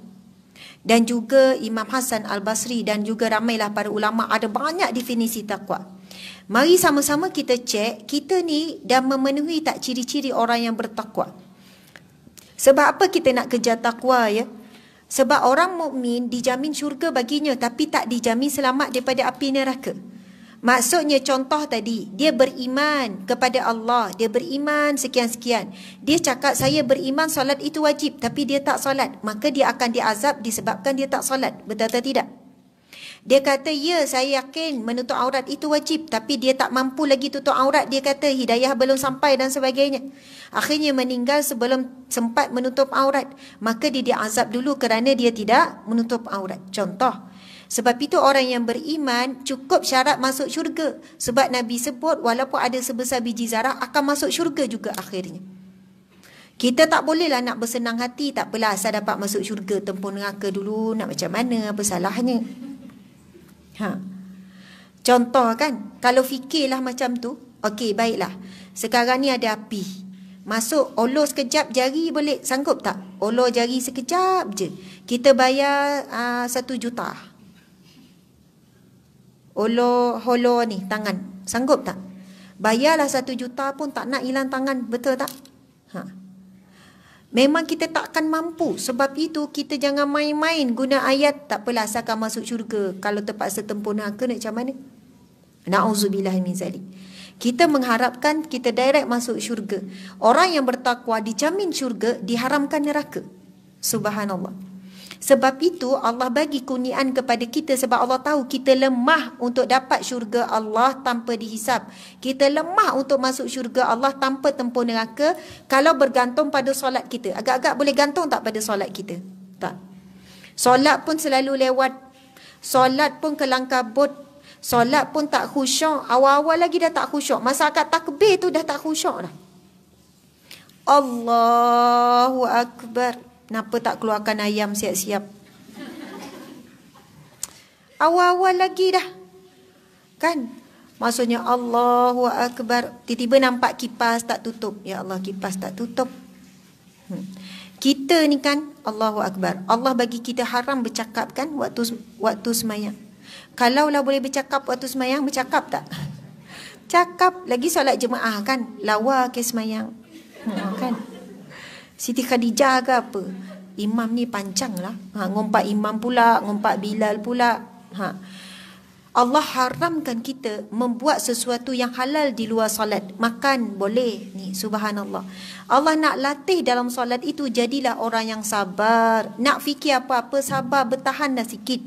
dan juga Imam Hasan Al-Basri dan juga ramailah para ulama ada banyak definisi takwa. Mari sama-sama kita cek kita ni dah memenuhi tak ciri-ciri orang yang bertakwa. Sebab apa kita nak kejar takwa ya? Sebab orang mukmin dijamin syurga baginya tapi tak dijamin selamat daripada api neraka. Maksudnya contoh tadi Dia beriman kepada Allah Dia beriman sekian-sekian Dia cakap saya beriman solat itu wajib Tapi dia tak solat Maka dia akan diazab disebabkan dia tak solat Betul atau tidak? Dia kata ya saya yakin menutup aurat itu wajib Tapi dia tak mampu lagi tutup aurat Dia kata hidayah belum sampai dan sebagainya Akhirnya meninggal sebelum sempat menutup aurat Maka dia diazab dulu kerana dia tidak menutup aurat Contoh sebab itu orang yang beriman cukup syarat masuk syurga. Sebab Nabi sebut walaupun ada sebesar biji zarah akan masuk syurga juga akhirnya. Kita tak bolehlah nak bersenang hati. Tak apalah asal dapat masuk syurga tempur neraka dulu. Nak macam mana apa salahnya. Ha. Contoh kan. Kalau fikirlah macam tu. Okey baiklah. Sekarang ni ada api. Masuk olor sekejap jari boleh sanggup tak? Olor jari sekejap je. Kita bayar ah, satu uh, juta holo, holo ni tangan sanggup tak bayarlah satu juta pun tak nak hilang tangan betul tak ha. Memang kita takkan mampu Sebab itu kita jangan main-main Guna ayat tak takpelah asalkan masuk syurga Kalau terpaksa tempur neraka nak macam mana Na'udzubillah min zalik kita mengharapkan kita direct masuk syurga. Orang yang bertakwa dijamin syurga, diharamkan neraka. Subhanallah. Sebab itu Allah bagi kurnian kepada kita sebab Allah tahu kita lemah untuk dapat syurga Allah tanpa dihisap. Kita lemah untuk masuk syurga Allah tanpa tempoh neraka kalau bergantung pada solat kita. Agak-agak boleh gantung tak pada solat kita? Tak. Solat pun selalu lewat. Solat pun kelangkabut. Solat pun tak khusyuk. Awal-awal lagi dah tak khusyuk. Masa akad takbir tu dah tak khusyuk dah. Allahu Allahu Akbar. Kenapa tak keluarkan ayam siap-siap? Awal-awal lagi dah. Kan? Maksudnya Allahu Akbar. Tiba-tiba nampak kipas tak tutup. Ya Allah kipas tak tutup. Hmm. Kita ni kan Allahu Akbar. Allah bagi kita haram bercakap kan waktu waktu semayang. lah boleh bercakap waktu semayang, bercakap tak? Cakap lagi solat jemaah kan. Lawa ke semayang. Hmm, kan? Siti Khadijah ke apa Imam ni panjang lah ha, Ngompak imam pula, ngompak Bilal pula ha. Allah haramkan kita membuat sesuatu yang halal di luar solat. Makan boleh ni subhanallah. Allah nak latih dalam solat itu jadilah orang yang sabar. Nak fikir apa-apa sabar dah sikit.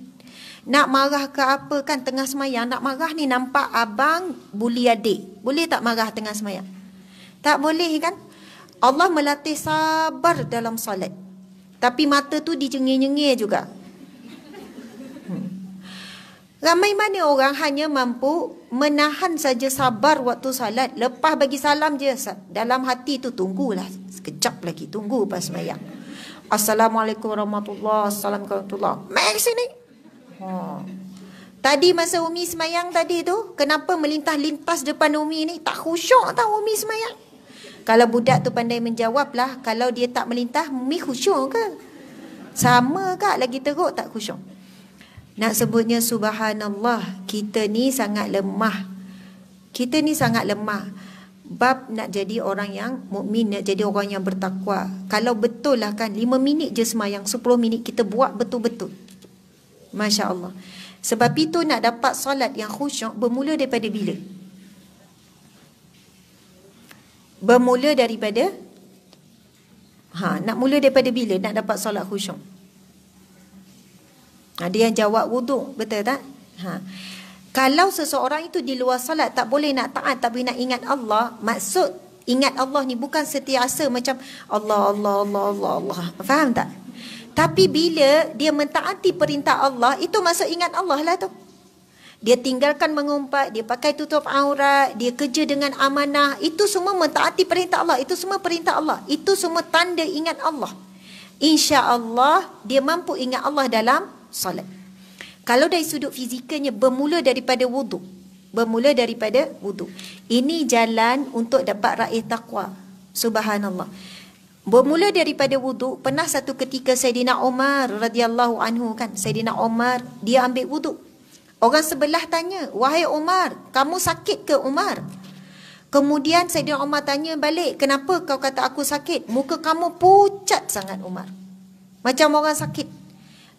Nak marah ke apa kan tengah semayang Nak marah ni nampak abang buli adik Boleh tak marah tengah semayang Tak boleh kan Allah melatih sabar dalam solat. Tapi mata tu dijengih-jengih juga. Hmm. Ramai mana orang hanya mampu menahan saja sabar waktu salat. Lepas bagi salam je dalam hati tu tunggulah. Sekejap lagi tunggu pas semayang. Assalamualaikum warahmatullahi wabarakatuh. Mari sini. Ha. Tadi masa Umi semayang tadi tu, kenapa melintas-lintas depan Umi ni? Tak khusyuk tau Umi semayang. Kalau budak tu pandai menjawab lah Kalau dia tak melintah Mi khusyong ke? Sama ke? Lagi teruk tak khusyong. Nak sebutnya subhanallah Kita ni sangat lemah Kita ni sangat lemah Bab nak jadi orang yang mukmin nak jadi orang yang bertakwa Kalau betul lah kan 5 minit je semayang 10 minit kita buat betul-betul Masya Allah Sebab itu nak dapat solat yang khusyuk Bermula daripada Bila? bermula daripada ha nak mula daripada bila nak dapat solat khusyuk ada ha, yang jawab wuduk betul tak ha kalau seseorang itu di luar solat tak boleh nak taat tapi nak ingat Allah maksud ingat Allah ni bukan setiasa macam Allah Allah Allah Allah, Allah. faham tak tapi bila dia mentaati perintah Allah itu maksud ingat Allah lah tu dia tinggalkan mengumpat, dia pakai tutup aurat, dia kerja dengan amanah, itu semua mentaati perintah Allah, itu semua perintah Allah, itu semua tanda ingat Allah. Insya Allah dia mampu ingat Allah dalam solat. Kalau dari sudut fizikalnya bermula daripada wudu, bermula daripada wudu. Ini jalan untuk dapat raih takwa. Subhanallah. Bermula daripada wudu, pernah satu ketika Sayyidina Omar radhiyallahu anhu kan, Sayyidina Omar dia ambil wudu Orang sebelah tanya, wahai Umar, kamu sakit ke Umar? Kemudian Saidina Umar tanya balik, kenapa kau kata aku sakit? Muka kamu pucat sangat Umar. Macam orang sakit.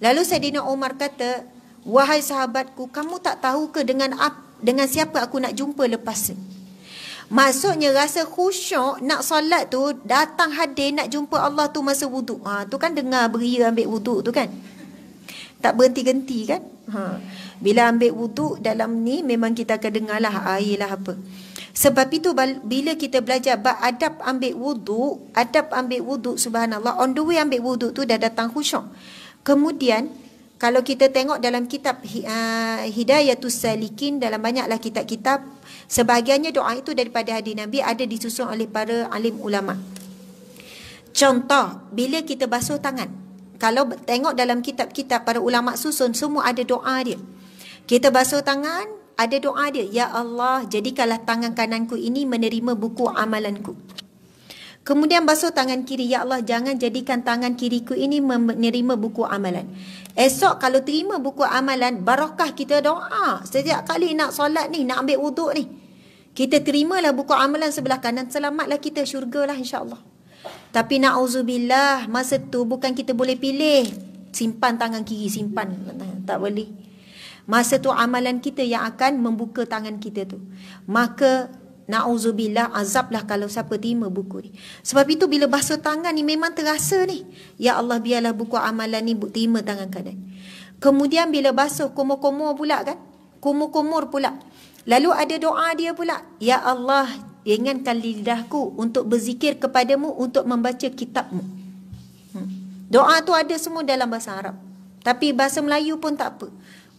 Lalu Saidina Umar kata, wahai sahabatku, kamu tak tahu ke dengan ap, dengan siapa aku nak jumpa lepas ini? Maksudnya rasa khusyuk nak solat tu datang hadir nak jumpa Allah tu masa wuduk. ha, ah, tu kan dengar beria ambil wuduk tu kan tak berhenti-henti kan ha. bila ambil wuduk dalam ni memang kita akan air lah apa sebab itu bila kita belajar bab adab ambil wuduk adab ambil wuduk subhanallah on the way ambil wuduk tu dah datang khusyuk kemudian kalau kita tengok dalam kitab uh, ah, Hidayatul Salikin dalam banyaklah kitab-kitab sebahagiannya doa itu daripada hadis Nabi ada disusun oleh para alim ulama. Contoh bila kita basuh tangan kalau tengok dalam kitab-kitab para ulama susun semua ada doa dia. Kita basuh tangan, ada doa dia. Ya Allah, jadikanlah tangan kananku ini menerima buku amalanku. Kemudian basuh tangan kiri, ya Allah, jangan jadikan tangan kiriku ini menerima buku amalan. Esok kalau terima buku amalan, barakah kita doa. Setiap kali nak solat ni, nak ambil wuduk ni. Kita terimalah buku amalan sebelah kanan, selamatlah kita syurgalah insya-Allah. Tapi na'udzubillah Masa tu bukan kita boleh pilih Simpan tangan kiri Simpan Tak boleh Masa tu amalan kita yang akan membuka tangan kita tu Maka Na'udzubillah azablah kalau siapa terima buku ni Sebab itu bila basuh tangan ni memang terasa ni Ya Allah biarlah buku amalan ni terima tangan kanan Kemudian bila basuh komor-komor pula kan Komor-komor pula Lalu ada doa dia pula Ya Allah ingatkan lidahku untuk berzikir kepadamu untuk membaca kitabmu. Hmm. Doa tu ada semua dalam bahasa Arab. Tapi bahasa Melayu pun tak apa.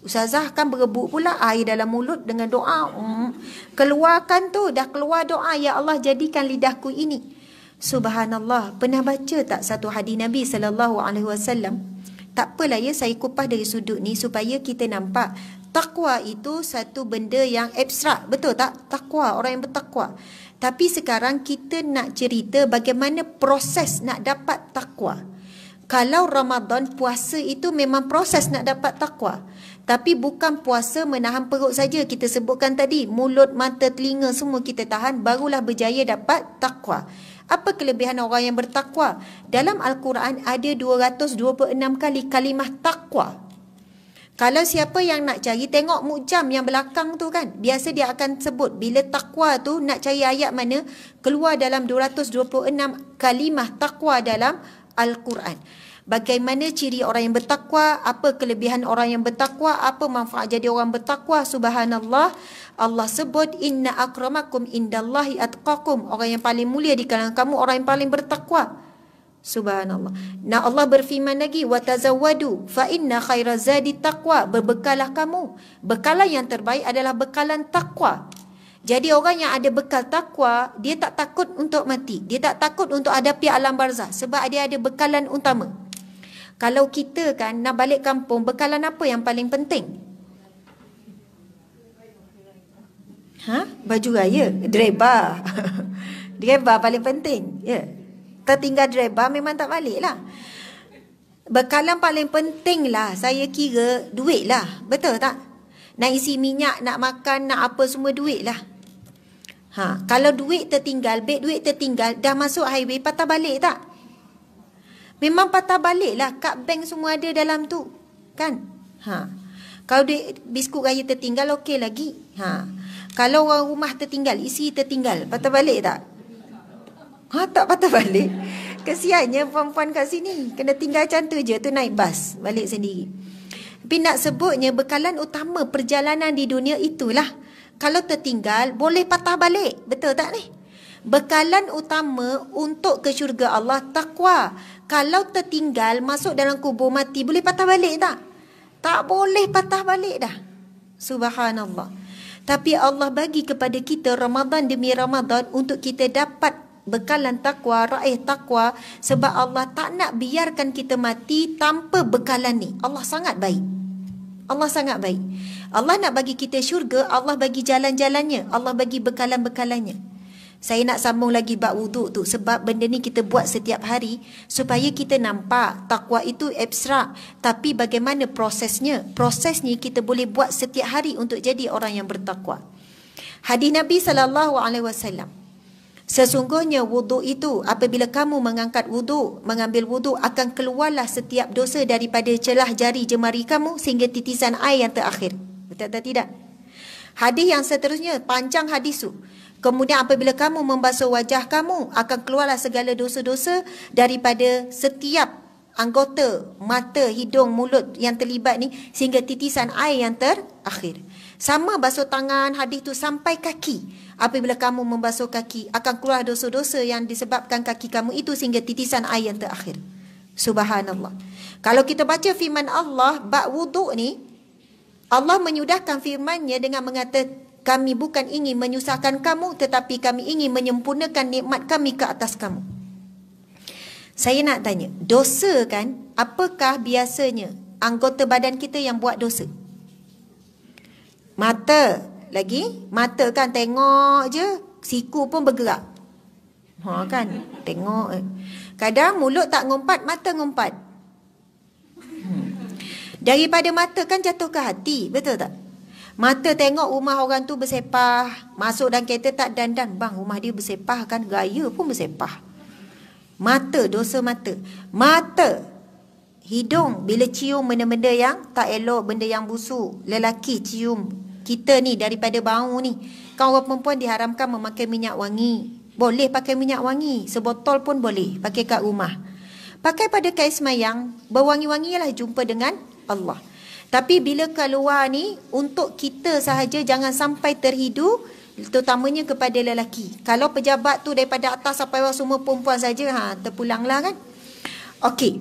Ustazah kan berebut pula air dalam mulut dengan doa. Hmm. Keluarkan tu, dah keluar doa. Ya Allah, jadikan lidahku ini. Subhanallah, pernah baca tak satu hadis Nabi SAW? Tak apalah ya, saya kupas dari sudut ni supaya kita nampak takwa itu satu benda yang abstrak betul tak takwa orang yang bertakwa tapi sekarang kita nak cerita bagaimana proses nak dapat takwa kalau Ramadan puasa itu memang proses nak dapat takwa tapi bukan puasa menahan perut saja kita sebutkan tadi mulut mata telinga semua kita tahan barulah berjaya dapat takwa apa kelebihan orang yang bertakwa? Dalam Al-Quran ada 226 kali kalimah takwa kalau siapa yang nak cari tengok mukjam yang belakang tu kan biasa dia akan sebut bila takwa tu nak cari ayat mana keluar dalam 226 kalimah takwa dalam al-Quran. Bagaimana ciri orang yang bertakwa, apa kelebihan orang yang bertakwa, apa manfaat jadi orang bertakwa? Subhanallah. Allah sebut inna akramakum indallahi atqakum. Orang yang paling mulia di kalangan kamu orang yang paling bertakwa. Subhanallah. Nah Allah berfirman lagi watazawadu. fa inna khaira takwa. Berbekalah kamu. Bekalan yang terbaik adalah bekalan takwa. Jadi orang yang ada bekal takwa, dia tak takut untuk mati. Dia tak takut untuk hadapi alam barzah sebab dia ada bekalan utama. Kalau kita kan nak balik kampung, bekalan apa yang paling penting? Ha? Baju raya, dreba. dreba paling penting. Ya. Yeah tertinggal driver memang tak balik lah. Bekalan paling penting lah saya kira duit lah. Betul tak? Nak isi minyak, nak makan, nak apa semua duit lah. Ha, kalau duit tertinggal, beg duit tertinggal, dah masuk highway patah balik tak? Memang patah balik lah kad bank semua ada dalam tu. Kan? Ha. Kalau duit biskut raya tertinggal okey lagi. Ha. Kalau orang rumah tertinggal, isi tertinggal, patah balik tak? Ha, tak patah balik. Kesiannya perempuan kat sini. Kena tinggal cantu je tu naik bas balik sendiri. Tapi nak sebutnya bekalan utama perjalanan di dunia itulah. Kalau tertinggal boleh patah balik. Betul tak ni? Bekalan utama untuk ke syurga Allah takwa. Kalau tertinggal masuk dalam kubur mati boleh patah balik tak? Tak boleh patah balik dah. Subhanallah. Tapi Allah bagi kepada kita Ramadan demi Ramadan untuk kita dapat bekalan takwa, raih takwa sebab Allah tak nak biarkan kita mati tanpa bekalan ni. Allah sangat baik. Allah sangat baik. Allah nak bagi kita syurga, Allah bagi jalan-jalannya, Allah bagi bekalan-bekalannya. Saya nak sambung lagi bab wuduk tu sebab benda ni kita buat setiap hari supaya kita nampak takwa itu abstrak tapi bagaimana prosesnya? Proses ni kita boleh buat setiap hari untuk jadi orang yang bertakwa. Hadis Nabi sallallahu alaihi wasallam. Sesungguhnya wudu itu apabila kamu mengangkat wudu, mengambil wudu akan keluarlah setiap dosa daripada celah jari jemari kamu sehingga titisan air yang terakhir. Betul atau tidak? Hadis yang seterusnya panjang hadis itu. Kemudian apabila kamu membasuh wajah kamu akan keluarlah segala dosa-dosa daripada setiap anggota mata, hidung, mulut yang terlibat ni sehingga titisan air yang terakhir. Sama basuh tangan hadis tu sampai kaki. Apabila kamu membasuh kaki, akan keluar dosa-dosa yang disebabkan kaki kamu itu sehingga titisan air yang terakhir. Subhanallah. Kalau kita baca firman Allah, bak wuduk ni, Allah menyudahkan firmannya dengan mengatakan, kami bukan ingin menyusahkan kamu tetapi kami ingin menyempurnakan nikmat kami ke atas kamu. Saya nak tanya, dosa kan apakah biasanya anggota badan kita yang buat dosa? Mata, lagi mata kan tengok je Siku pun bergerak Ha kan tengok Kadang mulut tak ngumpat mata ngumpat Daripada mata kan jatuh ke hati Betul tak? Mata tengok rumah orang tu bersepah Masuk dalam kereta tak dandan Bang rumah dia bersepah kan Gaya pun bersepah Mata dosa mata Mata Hidung bila cium benda-benda yang tak elok Benda yang busuk Lelaki cium kita ni daripada bau ni. kaum perempuan diharamkan memakai minyak wangi. Boleh pakai minyak wangi. Sebotol pun boleh pakai kat rumah. Pakai pada kain semayang, berwangi-wangilah jumpa dengan Allah. Tapi bila keluar ni, untuk kita sahaja jangan sampai terhidu, terutamanya kepada lelaki. Kalau pejabat tu daripada atas sampai bawah semua perempuan saja, ha, terpulanglah kan. Okey,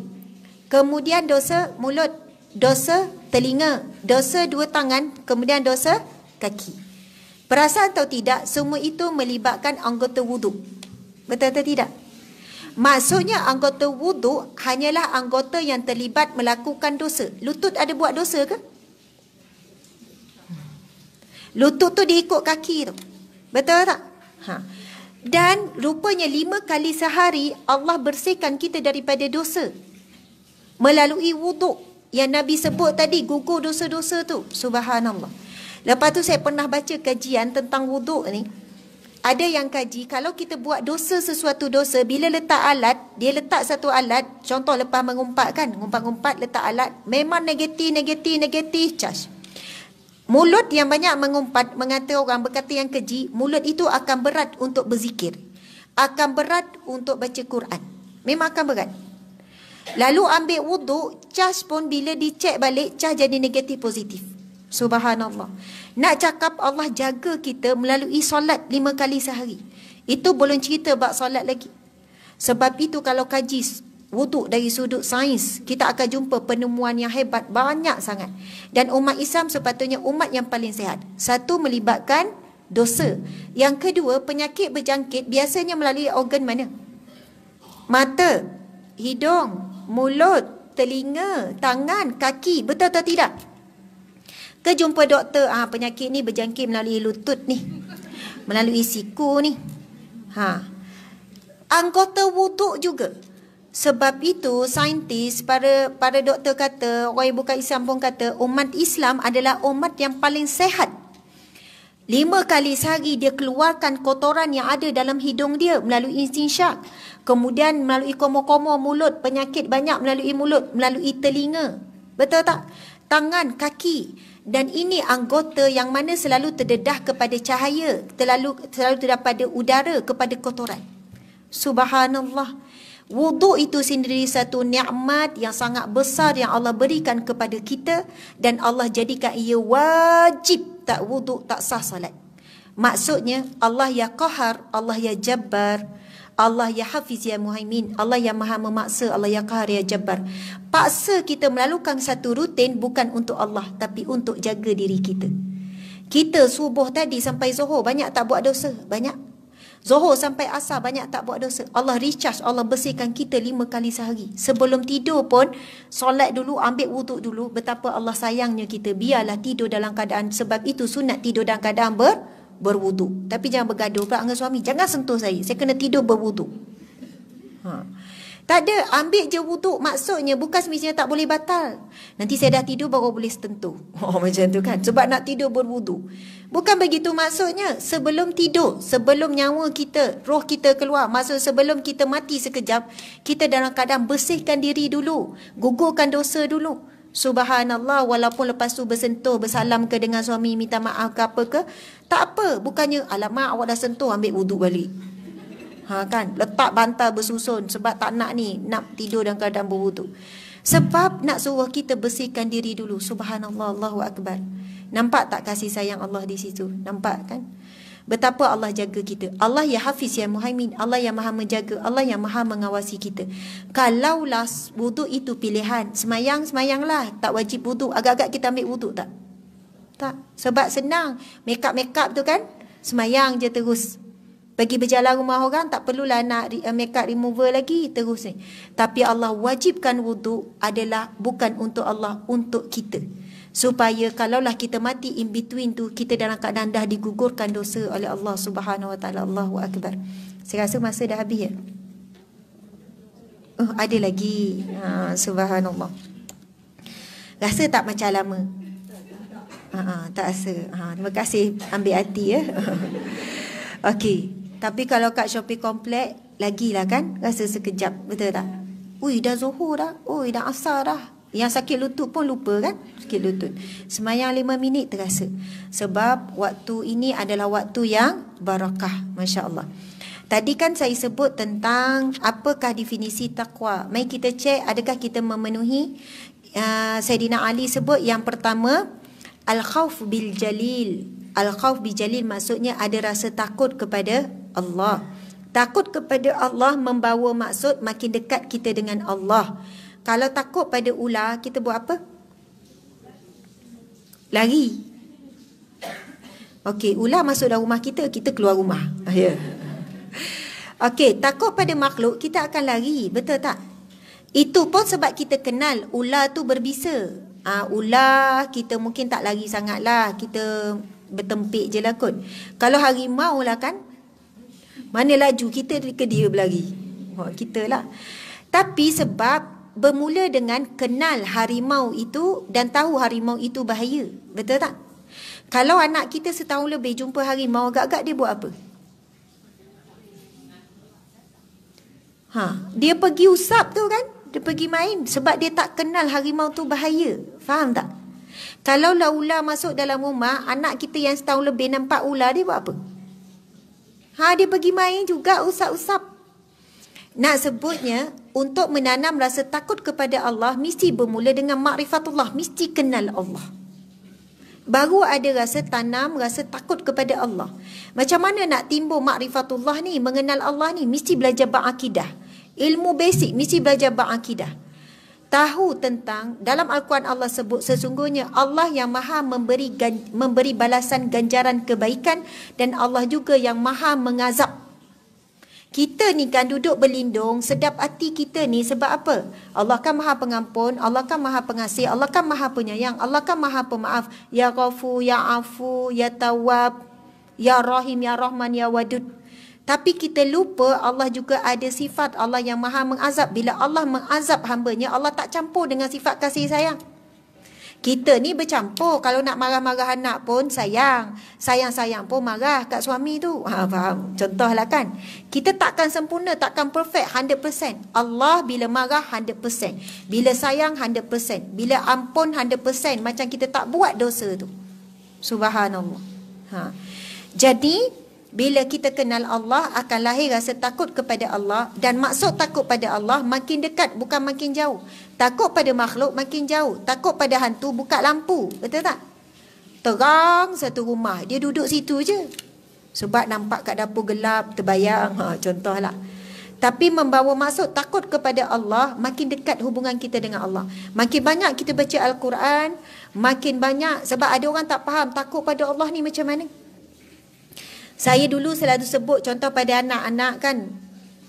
kemudian dosa mulut dosa telinga, dosa dua tangan, kemudian dosa kaki. Perasaan atau tidak, semua itu melibatkan anggota wuduk. Betul atau tidak? Maksudnya anggota wuduk hanyalah anggota yang terlibat melakukan dosa. Lutut ada buat dosa ke? Lutut tu diikut kaki tu. Betul tak? Ha. Dan rupanya lima kali sehari Allah bersihkan kita daripada dosa. Melalui wuduk yang Nabi sebut tadi gugur dosa-dosa tu subhanallah lepas tu saya pernah baca kajian tentang wuduk ni ada yang kaji kalau kita buat dosa sesuatu dosa bila letak alat dia letak satu alat contoh lepas mengumpat kan mengumpat-ngumpat letak alat memang negatif negatif negatif charge mulut yang banyak mengumpat mengata orang berkata yang keji mulut itu akan berat untuk berzikir akan berat untuk baca Quran memang akan berat Lalu ambil wuduk, cas pun bila dicek balik, cas jadi negatif positif. Subhanallah. Nak cakap Allah jaga kita melalui solat lima kali sehari. Itu belum cerita bak solat lagi. Sebab itu kalau kaji wuduk dari sudut sains, kita akan jumpa penemuan yang hebat banyak sangat. Dan umat Islam sepatutnya umat yang paling sehat. Satu melibatkan dosa. Yang kedua, penyakit berjangkit biasanya melalui organ mana? Mata, hidung, mulut, telinga, tangan, kaki. Betul atau tidak? Ke jumpa doktor. ha, penyakit ni berjangkit melalui lutut ni. Melalui siku ni. Ha. Anggota wuduk juga. Sebab itu saintis para para doktor kata, orang yang bukan Islam pun kata umat Islam adalah umat yang paling sehat Lima kali sehari dia keluarkan kotoran yang ada dalam hidung dia melalui insting syak. Kemudian melalui komo-komo mulut, penyakit banyak melalui mulut, melalui telinga. Betul tak? Tangan, kaki. Dan ini anggota yang mana selalu terdedah kepada cahaya, terlalu, selalu terdedah kepada udara, kepada kotoran. Subhanallah. Wudu itu sendiri satu nikmat yang sangat besar yang Allah berikan kepada kita dan Allah jadikan ia wajib tak wuduk tak sah solat. Maksudnya Allah ya Qahar, Allah ya Jabbar, Allah ya Hafiz ya Muhaimin, Allah ya Maha Memaksa, Allah ya Qahar ya Jabbar. Paksa kita melalukan satu rutin bukan untuk Allah tapi untuk jaga diri kita. Kita subuh tadi sampai zuhur banyak tak buat dosa? Banyak. Zohor sampai asar banyak tak buat dosa. Allah recharge, Allah bersihkan kita lima kali sehari. Sebelum tidur pun, solat dulu, ambil wuduk dulu. Betapa Allah sayangnya kita. Biarlah tidur dalam keadaan. Sebab itu sunat tidur dalam keadaan ber, berwuduk. Tapi jangan bergaduh pula dengan suami. Jangan sentuh saya. Saya kena tidur berwuduk. Haa. Tak ada, ambil je butuh maksudnya bukan semestinya tak boleh batal. Nanti saya dah tidur baru boleh tentu. Oh macam tu kan. Sebab nak tidur berwuduk. Bukan begitu maksudnya. Sebelum tidur, sebelum nyawa kita, roh kita keluar, maksud sebelum kita mati sekejap, kita dalam keadaan bersihkan diri dulu, gugurkan dosa dulu. Subhanallah walaupun lepas tu bersentuh bersalam ke dengan suami minta maaf ke apa ke tak apa bukannya alamak awak dah sentuh ambil wuduk balik ha kan letak bantal bersusun sebab tak nak ni nak tidur dalam keadaan berwudu sebab nak suruh kita bersihkan diri dulu subhanallah Allahu akbar nampak tak kasih sayang Allah di situ nampak kan Betapa Allah jaga kita Allah ya Hafiz ya Muhaimin Allah yang maha menjaga Allah yang maha mengawasi kita Kalau Kalaulah wudhu itu pilihan Semayang-semayanglah Tak wajib wudhu Agak-agak kita ambil wudhu tak? Tak Sebab senang Make up-make up tu kan Semayang je terus bagi berjalan rumah orang tak perlulah nak eh, make makeup remover lagi terus ni. Tapi Allah wajibkan wudu adalah bukan untuk Allah, untuk kita. Supaya kalaulah kita mati in between tu, kita dalam keadaan dah digugurkan dosa oleh Allah subhanahu wa ta'ala. Allahu Akbar. Saya rasa masa dah habis ya? Oh, ada lagi. Ha, subhanallah. Rasa tak macam lama? Ha, ha, tak rasa. Ha, terima kasih ambil hati ya. Okey. Tapi kalau kat Shopee Komplek Lagilah kan Rasa sekejap Betul tak? Ui dah zuhur dah Ui dah asar dah Yang sakit lutut pun lupa kan Sakit lutut Semayang lima minit terasa Sebab waktu ini adalah waktu yang Barakah Masya Allah Tadi kan saya sebut tentang Apakah definisi takwa Mari kita cek adakah kita memenuhi uh, Sayyidina Ali sebut yang pertama Al-khawf bil-jalil Al-Khawf bijalil maksudnya ada rasa takut kepada Allah. Takut kepada Allah membawa maksud makin dekat kita dengan Allah. Kalau takut pada ular, kita buat apa? Lari. Okey, ular masuk dalam rumah kita, kita keluar rumah. Ya. Yeah. Okey, takut pada makhluk, kita akan lari. Betul tak? Itu pun sebab kita kenal ular tu berbisa. Ah, ular kita mungkin tak lari sangatlah. Kita bertempik je lah kot. Kalau harimau lah kan, mana laju kita ke dia berlari? Oh, kita lah. Tapi sebab bermula dengan kenal harimau itu dan tahu harimau itu bahaya. Betul tak? Kalau anak kita setahun lebih jumpa harimau, agak-agak dia buat apa? Ha, dia pergi usap tu kan? Dia pergi main sebab dia tak kenal harimau tu bahaya. Faham tak? Kalaulah ular masuk dalam rumah, anak kita yang setahun lebih nampak ular dia buat apa? Ha, dia pergi main juga usap-usap. Nak sebutnya, untuk menanam rasa takut kepada Allah, mesti bermula dengan makrifatullah, mesti kenal Allah. Baru ada rasa tanam, rasa takut kepada Allah. Macam mana nak timbul makrifatullah ni, mengenal Allah ni, mesti belajar ba'akidah. Ilmu basic, mesti belajar ba'akidah tahu tentang dalam Al-Quran Allah sebut sesungguhnya Allah yang maha memberi gan, memberi balasan ganjaran kebaikan dan Allah juga yang maha mengazab. Kita ni kan duduk berlindung sedap hati kita ni sebab apa? Allah kan maha pengampun, Allah kan maha pengasih, Allah kan maha penyayang, Allah kan maha pemaaf. Ya Ghafu, Ya Afu, Ya Tawab, Ya Rahim, Ya Rahman, Ya Wadud. Tapi kita lupa Allah juga ada sifat Allah yang maha mengazab. Bila Allah mengazab hambanya, Allah tak campur dengan sifat kasih sayang. Kita ni bercampur. Kalau nak marah-marah anak pun sayang. Sayang-sayang pun marah kat suami tu. Ha, faham? Contohlah kan. Kita takkan sempurna, takkan perfect 100%. Allah bila marah 100%. Bila sayang 100%. Bila ampun 100%. Macam kita tak buat dosa tu. Subhanallah. Ha. Jadi, bila kita kenal Allah akan lahir rasa takut kepada Allah dan maksud takut pada Allah makin dekat bukan makin jauh. Takut pada makhluk makin jauh. Takut pada hantu buka lampu. Betul tak? Terang satu rumah. Dia duduk situ je. Sebab nampak kat dapur gelap terbayang. Ha, lah Tapi membawa maksud takut kepada Allah makin dekat hubungan kita dengan Allah. Makin banyak kita baca Al-Quran, makin banyak sebab ada orang tak faham takut pada Allah ni macam mana? Saya dulu selalu sebut contoh pada anak-anak kan.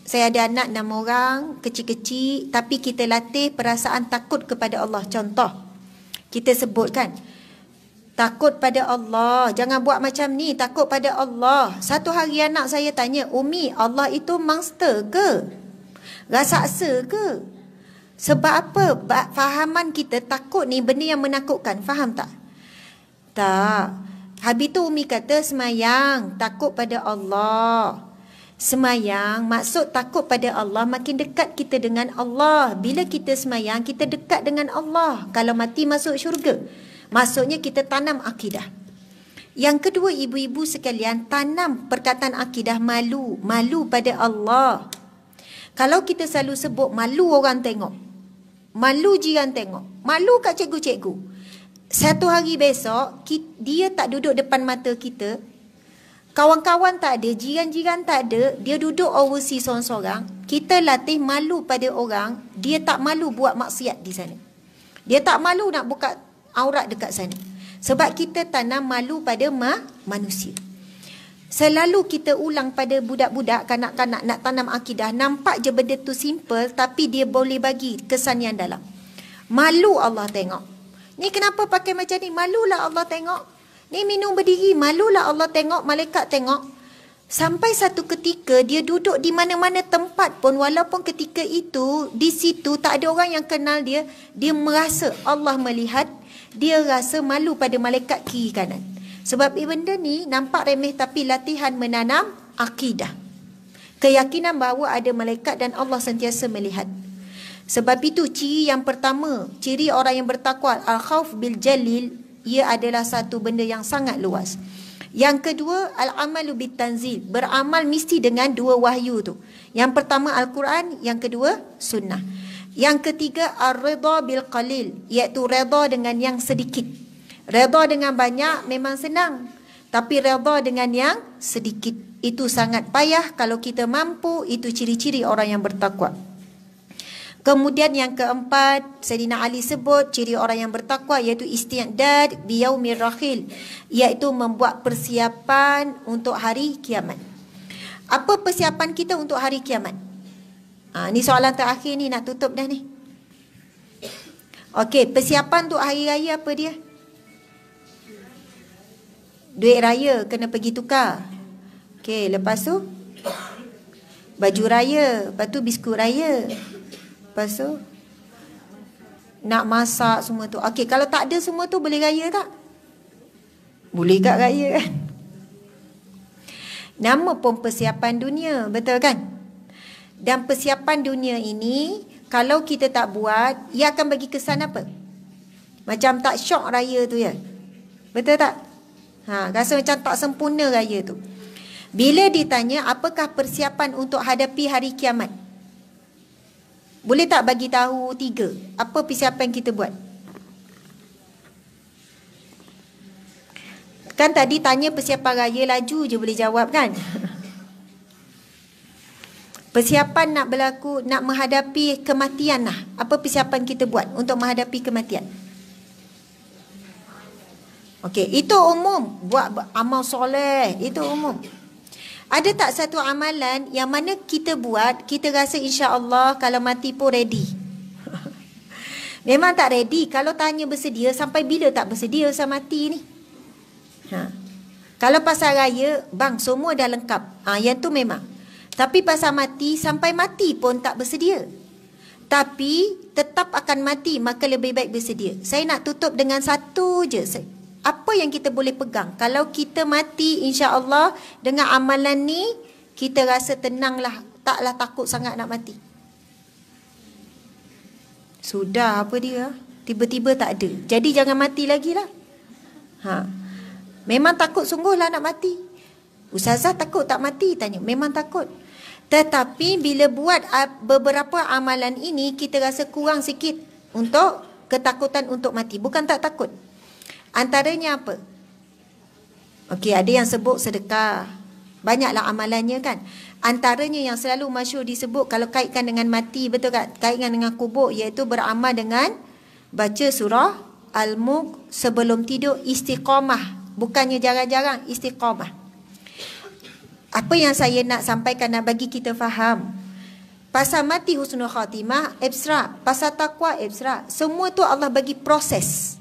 Saya ada anak enam orang, kecil-kecil. Tapi kita latih perasaan takut kepada Allah. Contoh, kita sebut kan. Takut pada Allah. Jangan buat macam ni. Takut pada Allah. Satu hari anak saya tanya, Umi, Allah itu monster ke? Rasaksa ke? Sebab apa? Fahaman kita takut ni benda yang menakutkan. Faham tak? Tak. Habis tu Umi kata semayang takut pada Allah. Semayang maksud takut pada Allah makin dekat kita dengan Allah. Bila kita semayang kita dekat dengan Allah. Kalau mati masuk syurga. Maksudnya kita tanam akidah. Yang kedua ibu-ibu sekalian tanam perkataan akidah malu. Malu pada Allah. Kalau kita selalu sebut malu orang tengok. Malu jiran tengok. Malu kat cikgu-cikgu. Cikgu satu hari besok dia tak duduk depan mata kita kawan-kawan tak ada jiran-jiran tak ada dia duduk overseas seorang-seorang kita latih malu pada orang dia tak malu buat maksiat di sana dia tak malu nak buka aurat dekat sana sebab kita tanam malu pada ma manusia Selalu kita ulang pada budak-budak Kanak-kanak nak tanam akidah Nampak je benda tu simple Tapi dia boleh bagi kesan yang dalam Malu Allah tengok Ni kenapa pakai macam ni? Malulah Allah tengok. Ni minum berdiri, malulah Allah tengok, malaikat tengok. Sampai satu ketika dia duduk di mana-mana tempat pun walaupun ketika itu di situ tak ada orang yang kenal dia, dia merasa Allah melihat, dia rasa malu pada malaikat kiri kanan. Sebab benda ni nampak remeh tapi latihan menanam akidah. Keyakinan bahawa ada malaikat dan Allah sentiasa melihat. Sebab itu ciri yang pertama, ciri orang yang bertakwa al-khauf bil jalil ia adalah satu benda yang sangat luas. Yang kedua al-amalu bit tanzil, beramal mesti dengan dua wahyu tu. Yang pertama al-Quran, yang kedua sunnah. Yang ketiga ar-ridha bil qalil, iaitu redha dengan yang sedikit. Redha dengan banyak memang senang, tapi redha dengan yang sedikit itu sangat payah kalau kita mampu itu ciri-ciri orang yang bertakwa. Kemudian yang keempat, Sayyidina Ali sebut ciri orang yang bertakwa iaitu istiadad biyaumir rahil, iaitu membuat persiapan untuk hari kiamat. Apa persiapan kita untuk hari kiamat? Ha, ni soalan terakhir ni nak tutup dah ni. Okey, persiapan untuk hari raya apa dia? Duit raya kena pergi tukar. Okey, lepas tu baju raya, lepas tu biskut raya. Lepas tu Nak masak semua tu Okey kalau tak ada semua tu boleh raya tak? Boleh tak raya kan? Nama pun persiapan dunia Betul kan? Dan persiapan dunia ini Kalau kita tak buat Ia akan bagi kesan apa? Macam tak syok raya tu ya? Betul tak? Ha, rasa macam tak sempurna raya tu Bila ditanya apakah persiapan untuk hadapi hari kiamat? Boleh tak bagi tahu tiga? Apa persiapan kita buat? Kan tadi tanya persiapan raya laju je boleh jawab kan? Persiapan nak berlaku, nak menghadapi kematian lah. Apa persiapan kita buat untuk menghadapi kematian? Okey, itu umum. Buat amal soleh, itu umum. Ada tak satu amalan yang mana kita buat, kita rasa insya-Allah kalau mati pun ready. Memang tak ready. Kalau tanya bersedia sampai bila tak bersedia sama mati ni? Ha. Kalau pasal raya, bang semua dah lengkap. Ha, yang tu memang. Tapi pasal mati sampai mati pun tak bersedia. Tapi tetap akan mati maka lebih baik bersedia. Saya nak tutup dengan satu je. Saya apa yang kita boleh pegang kalau kita mati insya-Allah dengan amalan ni kita rasa tenang lah, taklah takut sangat nak mati sudah apa dia tiba-tiba tak ada jadi jangan mati lagi lah ha. memang takut sungguh lah nak mati Ustazah takut tak mati tanya memang takut tetapi bila buat beberapa amalan ini kita rasa kurang sikit untuk ketakutan untuk mati bukan tak takut Antaranya apa? Okey, ada yang sebut sedekah. Banyaklah amalannya kan. Antaranya yang selalu masyur disebut kalau kaitkan dengan mati, betul tak? Kaitkan dengan kubur iaitu beramal dengan baca surah Al-Mulk sebelum tidur istiqamah. Bukannya jarang-jarang istiqamah. Apa yang saya nak sampaikan nak bagi kita faham? Pasal mati husnul khatimah, ibsra. Pasal takwa, ibsra. Semua tu Allah bagi Proses.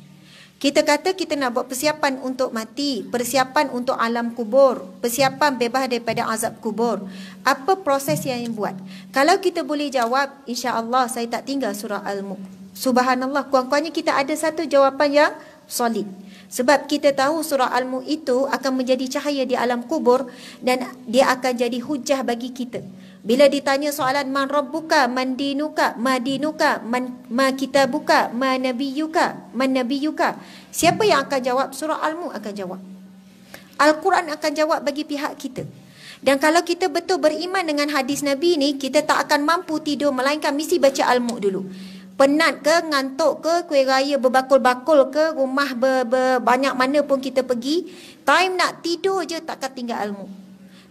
Kita kata kita nak buat persiapan untuk mati, persiapan untuk alam kubur, persiapan bebas daripada azab kubur. Apa proses yang buat? Kalau kita boleh jawab, insya-Allah saya tak tinggal surah Al-Mulk. Subhanallah, kuat-kuatnya kita ada satu jawapan yang solid. Sebab kita tahu surah Al-Mulk itu akan menjadi cahaya di alam kubur dan dia akan jadi hujah bagi kita. Bila ditanya soalan man rabbuka, man dinuka, ma dinuka, man ma kitabuka, ma nabiyuka, man nabiyuka. Siapa yang akan jawab? Surah Al-Mu akan jawab. Al-Quran akan jawab bagi pihak kita. Dan kalau kita betul beriman dengan hadis Nabi ni, kita tak akan mampu tidur melainkan mesti baca Al-Mu dulu. Penat ke, ngantuk ke, kuih raya berbakul-bakul ke, rumah ber, ber, banyak mana pun kita pergi. Time nak tidur je takkan tinggal Al-Mu'.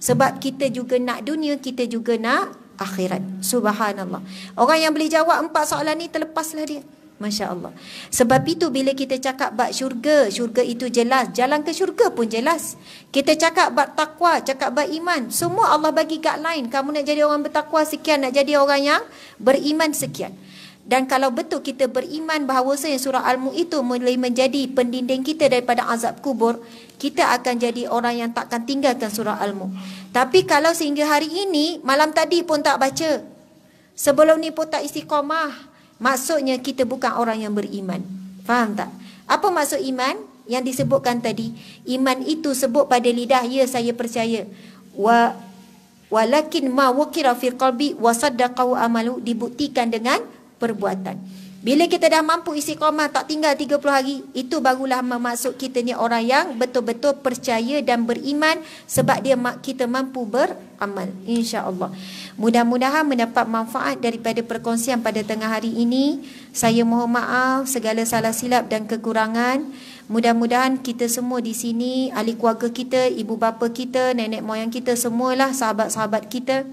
Sebab kita juga nak dunia, kita juga nak akhirat. Subhanallah. Orang yang boleh jawab empat soalan ni terlepaslah dia. Masya Allah. Sebab itu bila kita cakap bab syurga, syurga itu jelas. Jalan ke syurga pun jelas. Kita cakap bab takwa, cakap bab iman. Semua Allah bagi lain. Kamu nak jadi orang bertakwa sekian, nak jadi orang yang beriman sekian. Dan kalau betul kita beriman bahawa surah Al-Mu itu boleh menjadi pendinding kita daripada azab kubur, kita akan jadi orang yang takkan tinggalkan surah Al-Mu. Tapi kalau sehingga hari ini, malam tadi pun tak baca. Sebelum ni pun tak isi Maksudnya kita bukan orang yang beriman. Faham tak? Apa maksud iman? Yang disebutkan tadi. Iman itu sebut pada lidah. Ya, saya percaya. Wa walakin ma wukira fi qalbi wa saddaqahu amalu dibuktikan dengan perbuatan. Bila kita dah mampu isi koma tak tinggal 30 hari, itu barulah memasuk kita ni orang yang betul-betul percaya dan beriman sebab dia kita mampu beramal. InsyaAllah. Mudah-mudahan mendapat manfaat daripada perkongsian pada tengah hari ini. Saya mohon maaf segala salah silap dan kekurangan. Mudah-mudahan kita semua di sini, ahli keluarga kita, ibu bapa kita, nenek moyang kita, semualah sahabat-sahabat kita.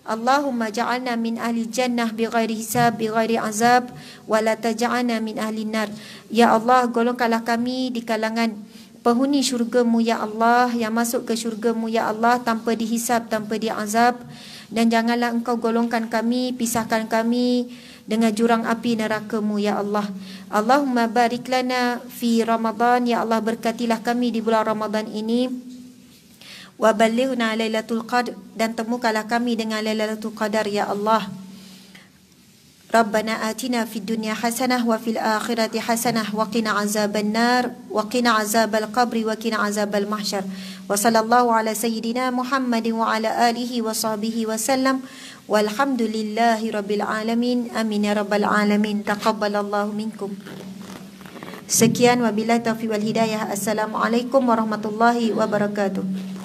Allahumma ja'alna min ahli jannah bi ghairi hisab bi ghairi azab wa la taj'alna min ahli nar. Ya Allah, golongkanlah kami di kalangan penghuni syurga-Mu ya Allah yang masuk ke syurga-Mu ya Allah tanpa dihisab, tanpa diazab dan janganlah engkau golongkan kami, pisahkan kami dengan jurang api neraka-Mu ya Allah. Allahumma barik lana fi Ramadan ya Allah berkatilah kami di bulan Ramadan ini wa balighna lailatul qadr dan temukanlah kami dengan lailatul qadar ya Allah Rabbana atina fid dunya hasanah wa fil akhirati hasanah wa qina azaban nar wa qina azabal qabri wa qina azabal mahsyar wa sallallahu ala sayyidina Muhammadin wa ala alihi wa sahbihi wa sallam walhamdulillahi rabbil alamin amin ya rabbal alamin taqabbalallahu minkum Sekian wabillahi taufiq wal hidayah assalamualaikum warahmatullahi wabarakatuh